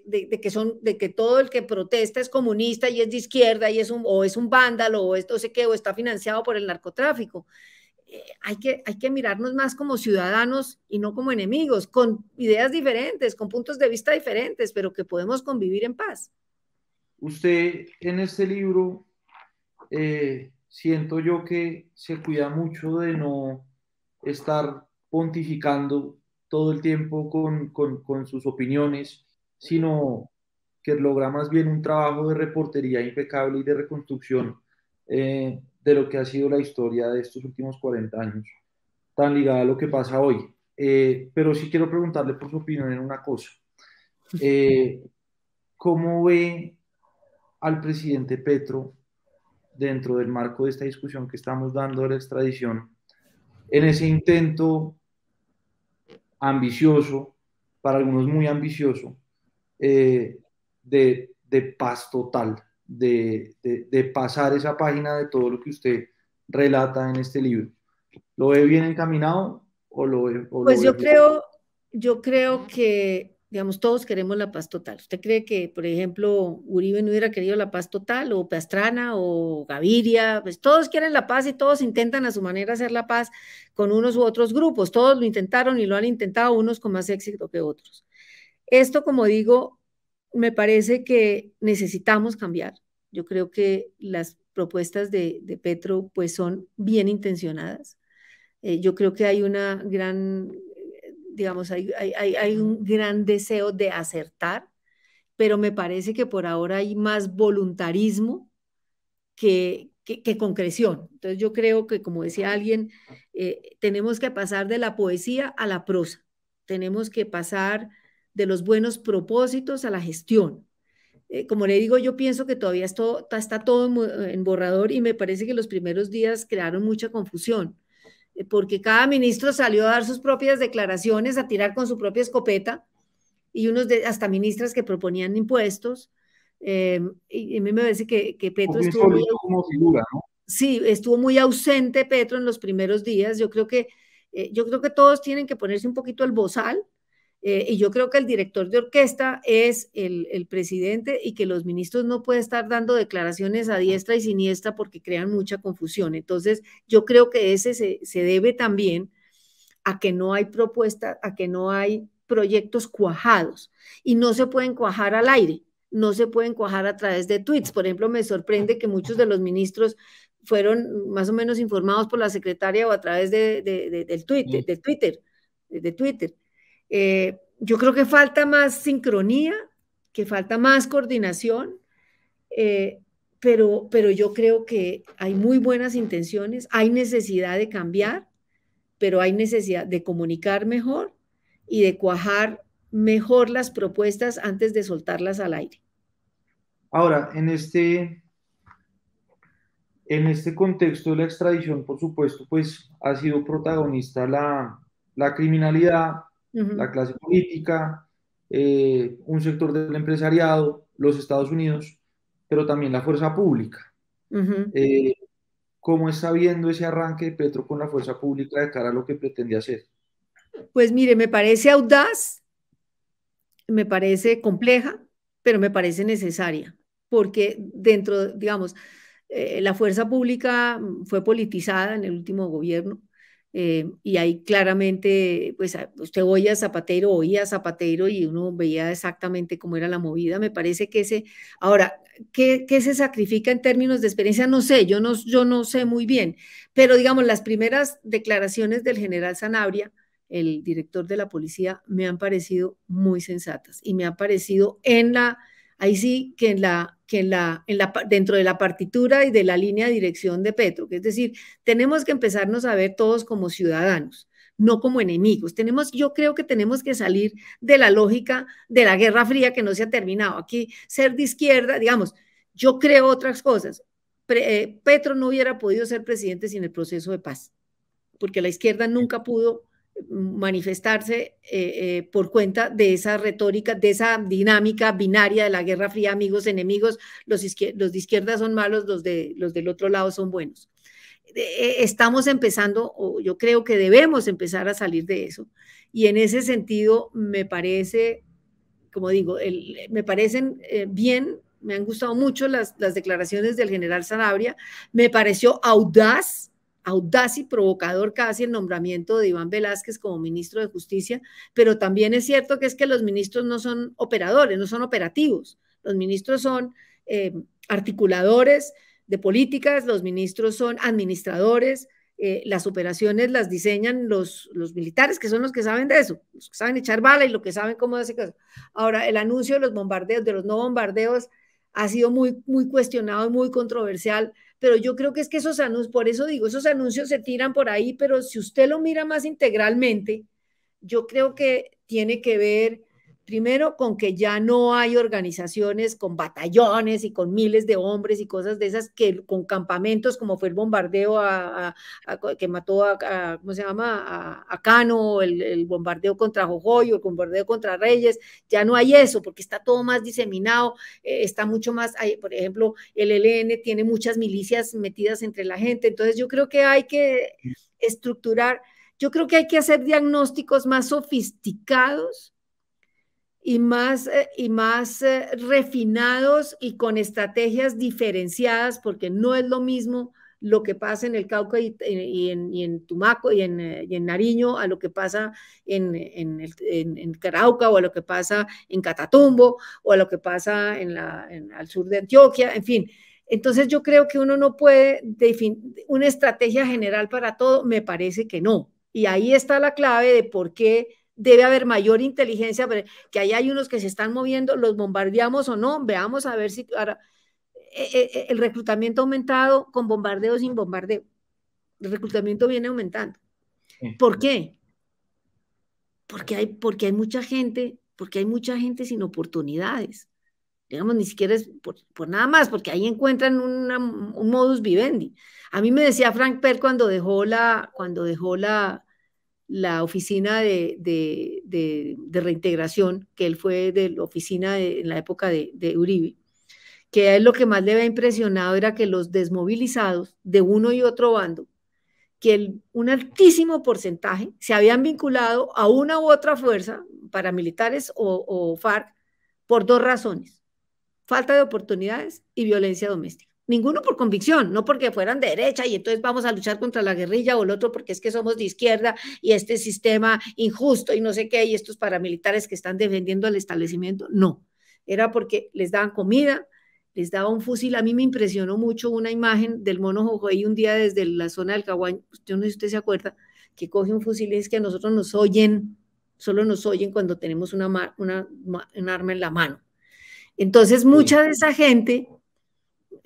Speaker 2: de, que son, de que todo el que protesta es comunista y es de izquierda y es un, o es un vándalo o esto sé qué, o está financiado por el narcotráfico. Eh, hay, que, hay que mirarnos más como ciudadanos y no como enemigos, con ideas diferentes, con puntos de vista diferentes, pero que podemos convivir en paz.
Speaker 1: Usted en este libro eh, siento yo que se cuida mucho de no estar pontificando todo el tiempo con, sus opiniones, sino que logra más bien un trabajo de reportería impecable y de reconstrucción eh, de lo que ha sido la historia de estos últimos 40 años, tan ligada a lo que pasa hoy. Eh, pero sí quiero preguntarle por su opinión en una cosa. Eh, ¿Cómo ve al presidente Petro dentro del marco de esta discusión que estamos dando de la extradición en ese intento ambicioso, para algunos muy ambicioso, eh, de, paz total, de, pasar esa página de todo lo que usted relata en este libro. ¿Lo ve bien encaminado o lo, pues yo creo,
Speaker 2: yo creo que Digamos, todos queremos la paz total. ¿Usted cree que, por ejemplo, Uribe no hubiera querido la paz total o Pastrana o Gaviria? Pues todos quieren la paz y todos intentan a su manera hacer la paz con unos u otros grupos. Todos lo intentaron y lo han intentado unos con más éxito que otros. Esto, como digo, me parece que necesitamos cambiar. Yo creo que las propuestas de, de Petro pues son bien intencionadas. Eh, yo creo que hay una gran digamos, hay, hay, un gran deseo de acertar, pero me parece que por ahora hay más voluntarismo que, que, concreción. Entonces yo creo que, como decía alguien, eh, tenemos que pasar de la poesía a la prosa, tenemos que pasar de los buenos propósitos a la gestión. Eh, como le digo, yo pienso que todavía está todo en borrador y me parece que los primeros días crearon mucha confusión porque cada ministro salió a dar sus propias declaraciones, a tirar con su propia escopeta, y unos hasta ministras que proponían impuestos. Eh, y a mí me parece que, Petro estuvo
Speaker 1: muy,
Speaker 2: Sí, estuvo muy ausente Petro en los primeros días. Yo creo que, eh, yo creo que todos tienen que ponerse un poquito el bozal eh, y yo creo que el director de orquesta es el, presidente y que los ministros no pueden estar dando declaraciones a diestra y siniestra porque crean mucha confusión. Entonces, yo creo que ese se, debe también a que no hay propuestas, a que no hay proyectos cuajados y no se pueden cuajar al aire, no se pueden cuajar a través de tweets. Por ejemplo, me sorprende que muchos de los ministros fueron más o menos informados por la secretaria o a través del de Twitter, de Twitter. Eh, yo creo que falta más sincronía, que falta más coordinación, eh, pero, pero yo creo que hay muy buenas intenciones, hay necesidad de cambiar, pero hay necesidad de comunicar mejor y de cuajar mejor las propuestas antes de soltarlas al aire.
Speaker 1: Ahora, en este, en este contexto de la extradición, por supuesto, pues ha sido protagonista la, la criminalidad la clase política, eh, un sector del empresariado, los Estados Unidos, pero también la fuerza pública. Eh, ¿Cómo está viendo ese arranque de Petro con la fuerza pública de cara a lo que pretende hacer?
Speaker 2: Pues mire, me parece audaz, me parece compleja, pero me parece necesaria, porque dentro, digamos, eh, la fuerza pública fue politizada en el último gobierno eh, y ahí claramente, pues usted oía Zapatero, oía Zapatero y uno veía exactamente cómo era la movida. Me parece que ese, ahora, ¿qué, se sacrifica en términos de experiencia? No sé, yo no, yo no sé muy bien, pero digamos, las primeras declaraciones del general Sanabria, el director de la policía, me han parecido muy sensatas y me han parecido en la ahí sí que en la que la, dentro de la partitura y de la línea de dirección de Petro, que es decir, tenemos que empezarnos a ver todos como ciudadanos, no como enemigos. Tenemos, yo creo que tenemos que salir de la lógica de la Guerra Fría que no se ha terminado. Aquí ser de izquierda, digamos, yo creo otras cosas. Eh, Petro no hubiera podido ser presidente sin el proceso de paz, porque la izquierda nunca pudo manifestarse eh, eh, por cuenta de esa retórica, de esa dinámica binaria de la Guerra Fría, amigos, enemigos, los, los de izquierda son malos, los, de, los del otro lado son buenos. E, e, estamos empezando, o yo creo que debemos empezar a salir de eso. Y en ese sentido, me parece, como digo, me parecen eh, bien, me han gustado mucho las, las declaraciones del general Sanabria, me pareció audaz audaz y provocador casi el nombramiento de Iván Velázquez como ministro de Justicia, pero también es cierto que es que los ministros no son operadores, no son operativos. Los ministros son eh, articuladores de políticas, los ministros son administradores, eh, las operaciones las diseñan los, los militares, que son los que saben de eso, los que saben echar bala y lo que saben cómo hacer caso. Ahora, el anuncio de los bombardeos, de los no bombardeos, ha sido muy, muy cuestionado y muy controversial, pero yo creo que es que esos anuncios, por eso digo, esos anuncios se tiran por ahí, pero si usted lo mira más integralmente, yo creo que tiene que ver Primero, con que ya no hay organizaciones con batallones y con miles de hombres y cosas de esas, que con campamentos, como fue el bombardeo a, que mató a, ¿cómo se llama? A, Cano, el, bombardeo contra Jojoyo, el bombardeo contra Reyes, ya no hay eso, porque está todo más diseminado, eh, está mucho más, hay, por ejemplo, el ELN tiene muchas milicias metidas entre la gente, entonces yo creo que hay que estructurar, yo creo que hay que hacer diagnósticos más sofisticados y más, eh, y más eh, refinados y con estrategias diferenciadas, porque no es lo mismo lo que pasa en el Cauca y, eh, en, y en, Tumaco y en, y en, Nariño a lo que pasa en, en, Carauca o a lo que pasa en Catatumbo o a lo que pasa en la, al sur de Antioquia, en fin. Entonces yo creo que uno no puede definir una estrategia general para todo, me parece que no. Y ahí está la clave de por qué debe haber mayor inteligencia, que ahí hay unos que se están moviendo, los bombardeamos o no, veamos a ver si eh, eh, eh, el reclutamiento aumentado con bombardeo sin bombardeo. El reclutamiento viene aumentando. ¿Por qué? Porque hay, porque hay mucha gente, porque hay mucha gente sin oportunidades. Digamos, ni siquiera es por, nada más, porque ahí encuentran un modus vivendi. A mí me decía Frank Per cuando dejó la, cuando dejó la, la oficina de, reintegración, que él fue de la oficina en la época de, Uribe, que a lo que más le había impresionado era que los desmovilizados de uno y otro bando, que un altísimo porcentaje se habían vinculado a una u otra fuerza, paramilitares o FARC, por dos razones, falta de oportunidades y violencia doméstica. Ninguno por convicción, no porque fueran de derecha y entonces vamos a luchar contra la guerrilla o el otro porque es que somos de izquierda y este sistema injusto y no sé qué y estos paramilitares que están defendiendo el establecimiento. No, era porque les daban comida, les daban un fusil. A mí me impresionó mucho una imagen del mono ahí un día desde la zona del Caguán, yo no sé si usted se acuerda, que coge un fusil y es que a nosotros nos oyen, solo nos oyen cuando tenemos una, un arma en la mano. Entonces, mucha de esa gente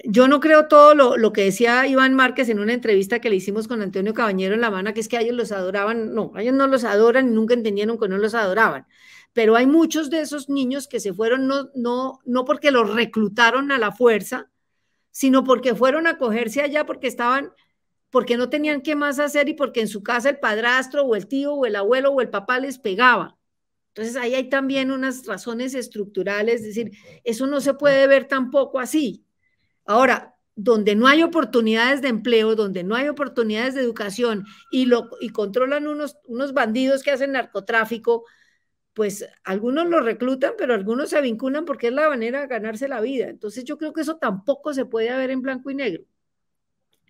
Speaker 2: yo no creo todo lo, que decía Iván Márquez en una entrevista que le hicimos con Antonio Cabañero en La Habana, que es que ellos los adoraban, no, ellos no los adoran y nunca entendieron que no los adoraban. Pero hay muchos de esos niños que se fueron no, no, no porque los reclutaron a la fuerza, sino porque fueron a cogerse allá porque estaban, porque no tenían qué más hacer y porque en su casa el padrastro o el tío o el abuelo o el papá les pegaba. Entonces ahí hay también unas razones estructurales, es decir, eso no se puede ver tampoco así. Ahora, donde no hay oportunidades de empleo, donde no hay oportunidades de educación y, lo, y controlan unos, unos bandidos que hacen narcotráfico, pues algunos los reclutan, pero algunos se vinculan porque es la manera de ganarse la vida. Entonces yo creo que eso tampoco se puede ver en blanco y negro.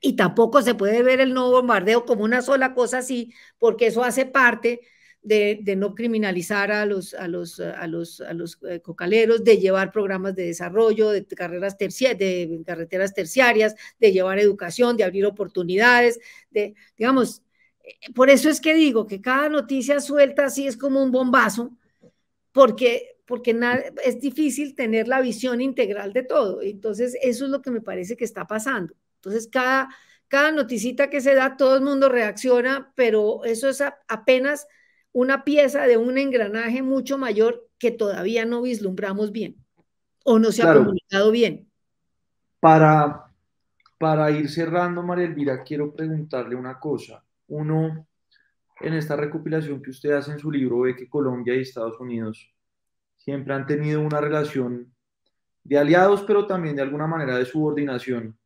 Speaker 2: Y tampoco se puede ver el nuevo bombardeo como una sola cosa así, porque eso hace parte de, no criminalizar a los, a los, los, a los eh, cocaleros, de llevar programas de desarrollo, de, carreras de carreteras terciarias, de llevar educación, de abrir oportunidades, de, digamos, eh, por eso es que digo que cada noticia suelta así es como un bombazo, porque porque es difícil tener la visión integral de todo. Entonces, eso es lo que me parece que está pasando. Entonces, cada, cada noticita que se da, todo el mundo reacciona, pero eso es apenas una pieza de un engranaje mucho mayor que todavía no vislumbramos bien o no se ha comunicado bien.
Speaker 1: Para, para ir cerrando, María Elvira, quiero preguntarle una cosa. Uno, en esta recopilación que usted hace en su libro, ve que Colombia y Estados Unidos siempre han tenido una relación de aliados, pero también de alguna manera de subordinación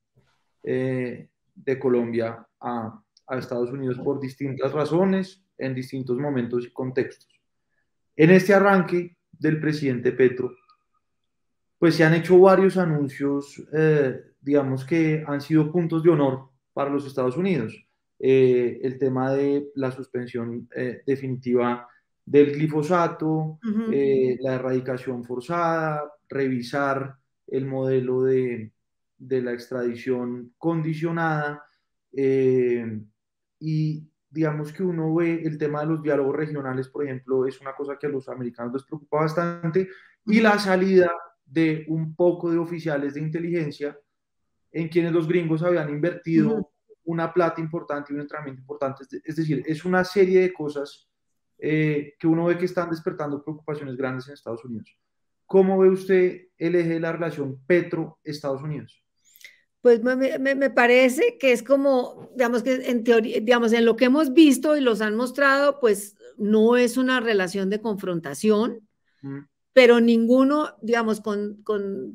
Speaker 1: eh, de Colombia a Estados Unidos por distintas razones en distintos momentos y contextos. En este arranque del presidente Petro, pues se han hecho varios anuncios, eh, digamos que han sido puntos de honor para los Estados Unidos. Eh, el tema de la suspensión eh, definitiva del glifosato, la erradicación forzada, revisar el modelo de, de la extradición condicionada y digamos que uno ve el tema de los diálogos regionales, por ejemplo, es una cosa que a los americanos les preocupa bastante, y la salida de un poco de oficiales de inteligencia en quienes los gringos habían invertido una plata importante y un entrenamiento importante. Es decir, es una serie de cosas eh, que uno ve que están despertando preocupaciones grandes en Estados Unidos. ¿Cómo ve usted el eje de la relación Petro-Estados Unidos?
Speaker 2: pues me, parece que es como, digamos que en teoría, digamos, en lo que hemos visto y los han mostrado, pues no es una relación de confrontación, mm. pero ninguno, digamos, con,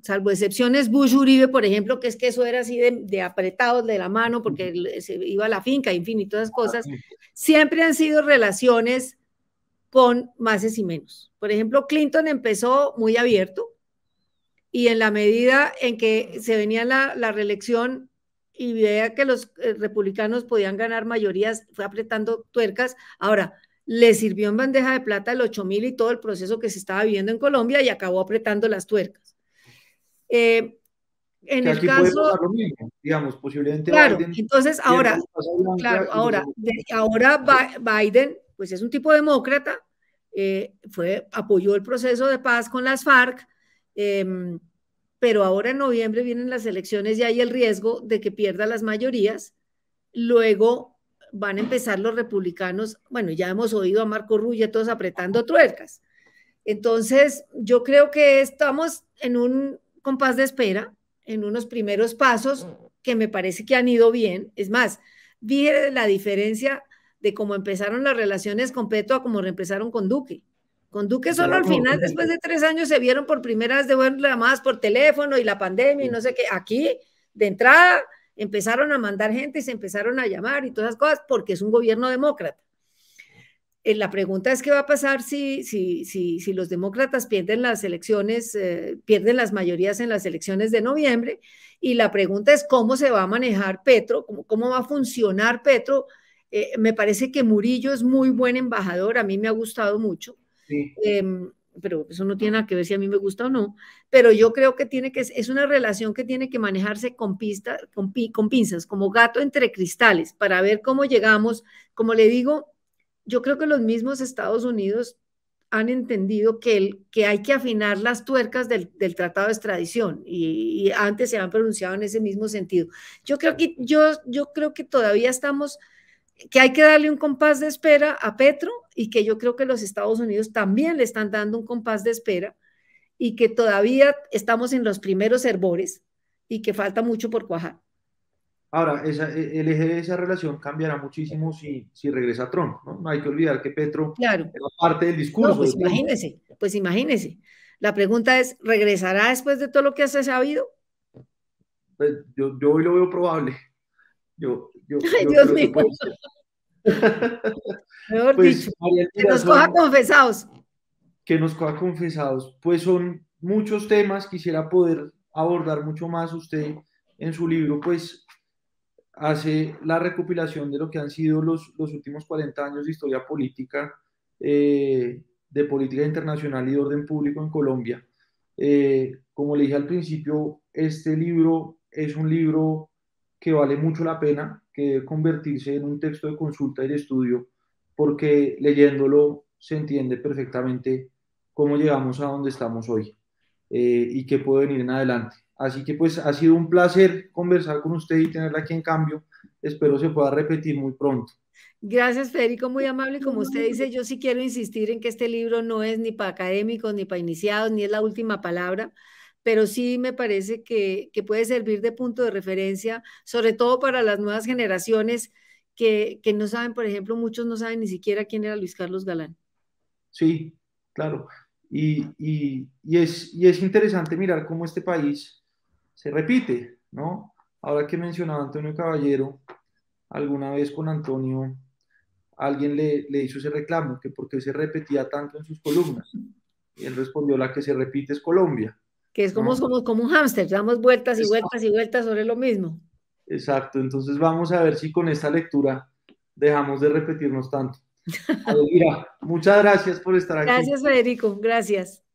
Speaker 2: salvo excepciones, Bush Uribe, por ejemplo, que es que eso era así de, apretados de la mano porque se iba a la finca, en fin, ah, cosas, siempre han sido relaciones con máses y menos. Por ejemplo, Clinton empezó muy abierto, y en la medida en que se venía la, la reelección y veía que los eh, republicanos podían ganar mayorías, fue apretando tuercas. Ahora, le sirvió en bandeja de plata el 8000 y todo el proceso que se estaba viviendo en Colombia y acabó apretando las tuercas. Eh, en el caso
Speaker 1: digamos posiblemente claro entonces ahora claro ahora
Speaker 2: ahora Biden pues es un tipo demócrata eh, fue apoyó el proceso de paz con las FARC Em, pero ahora en noviembre vienen las elecciones y hay el riesgo de que pierda las mayorías. Luego van a empezar los republicanos, bueno, ya hemos oído a Marco rulletos todos apretando tuercas. Entonces, yo creo que estamos en un compás de espera, en unos primeros pasos que me parece que han ido bien. Es más, vi la diferencia de cómo empezaron las relaciones con Petro a cómo empezaron con Duque. Con Duque solo al final, después de tres años, se vieron por primera vez de buenas llamadas por teléfono y la pandemia y no sé qué. Aquí, de entrada, empezaron a mandar gente y se empezaron a llamar y todas esas cosas porque es un gobierno demócrata. Eh, la pregunta es qué va a pasar si, si los demócratas pierden las elecciones, eh, pierden las mayorías en las elecciones de noviembre. Y la pregunta es cómo se va a manejar Petro, cómo, cómo va a funcionar Petro. Eh, me parece que Murillo es muy buen embajador, a mí me ha gustado mucho. Em, pero eso no tiene nada que ver si a mí me gusta o no, pero yo creo que tiene que, es una relación que tiene que manejarse con, pistas con, pinzas, como gato entre cristales, para ver cómo llegamos. Como le digo, yo creo que los mismos Estados Unidos han entendido que, que hay que afinar las tuercas del, tratado de extradición y, antes se han pronunciado en ese mismo sentido. Yo creo que, yo, yo creo que todavía estamos que hay que darle un compás de espera a Petro y que yo creo que los Estados Unidos también le están dando un compás de espera y que todavía estamos en los primeros herbores y que falta mucho por cuajar.
Speaker 1: Ahora, e, el eje de esa relación cambiará muchísimo si, si regresa Trump, ¿no? No hay que olvidar que Petro es parte del discurso. pues imagínense
Speaker 2: imagínese, pues imagínese. La pregunta es, ¿regresará después de todo lo que se ha sabido?
Speaker 1: Pues yo, yo hoy lo veo probable. Yo, Dios mío.
Speaker 2: Mejor pues, que nos coja confesados.
Speaker 1: Que nos coja confesados. Pues son muchos temas, quisiera poder abordar mucho más. Usted en su libro, pues hace la recopilación de lo que han sido los, últimos 40 años de historia política, eh, de política internacional y de orden público en Colombia. Eh, como le dije al principio, este libro es un libro que vale mucho la pena, que convertirse en un texto de consulta y de estudio, porque leyéndolo se entiende perfectamente cómo llegamos a donde estamos hoy eh, y qué puede venir en adelante. Así que pues ha sido un placer conversar con usted y tenerla aquí en cambio. Espero se pueda repetir muy pronto.
Speaker 2: Gracias, Federico, muy amable. Como usted dice, yo sí quiero insistir en que este libro no es ni para académicos, ni para iniciados, ni es la última palabra pero sí me parece que, puede servir de punto de referencia, sobre todo para las nuevas generaciones que, no saben, por ejemplo, muchos no saben ni siquiera quién era Luis Carlos Galán.
Speaker 1: Sí, claro. Y, es, es interesante mirar cómo este país se repite, ¿no? Ahora que mencionaba Antonio Caballero, alguna vez con Antonio, alguien le, le hizo ese reclamo, que por qué se repetía tanto en sus columnas. Y él respondió, la que se repite es Colombia
Speaker 2: que es como, como, como un hámster, damos vueltas y vueltas y vueltas sobre lo mismo.
Speaker 1: Exacto, entonces vamos a ver si con esta lectura dejamos de repetirnos tanto. mira, muchas gracias por estar aquí. Gracias,
Speaker 2: Federico, gracias.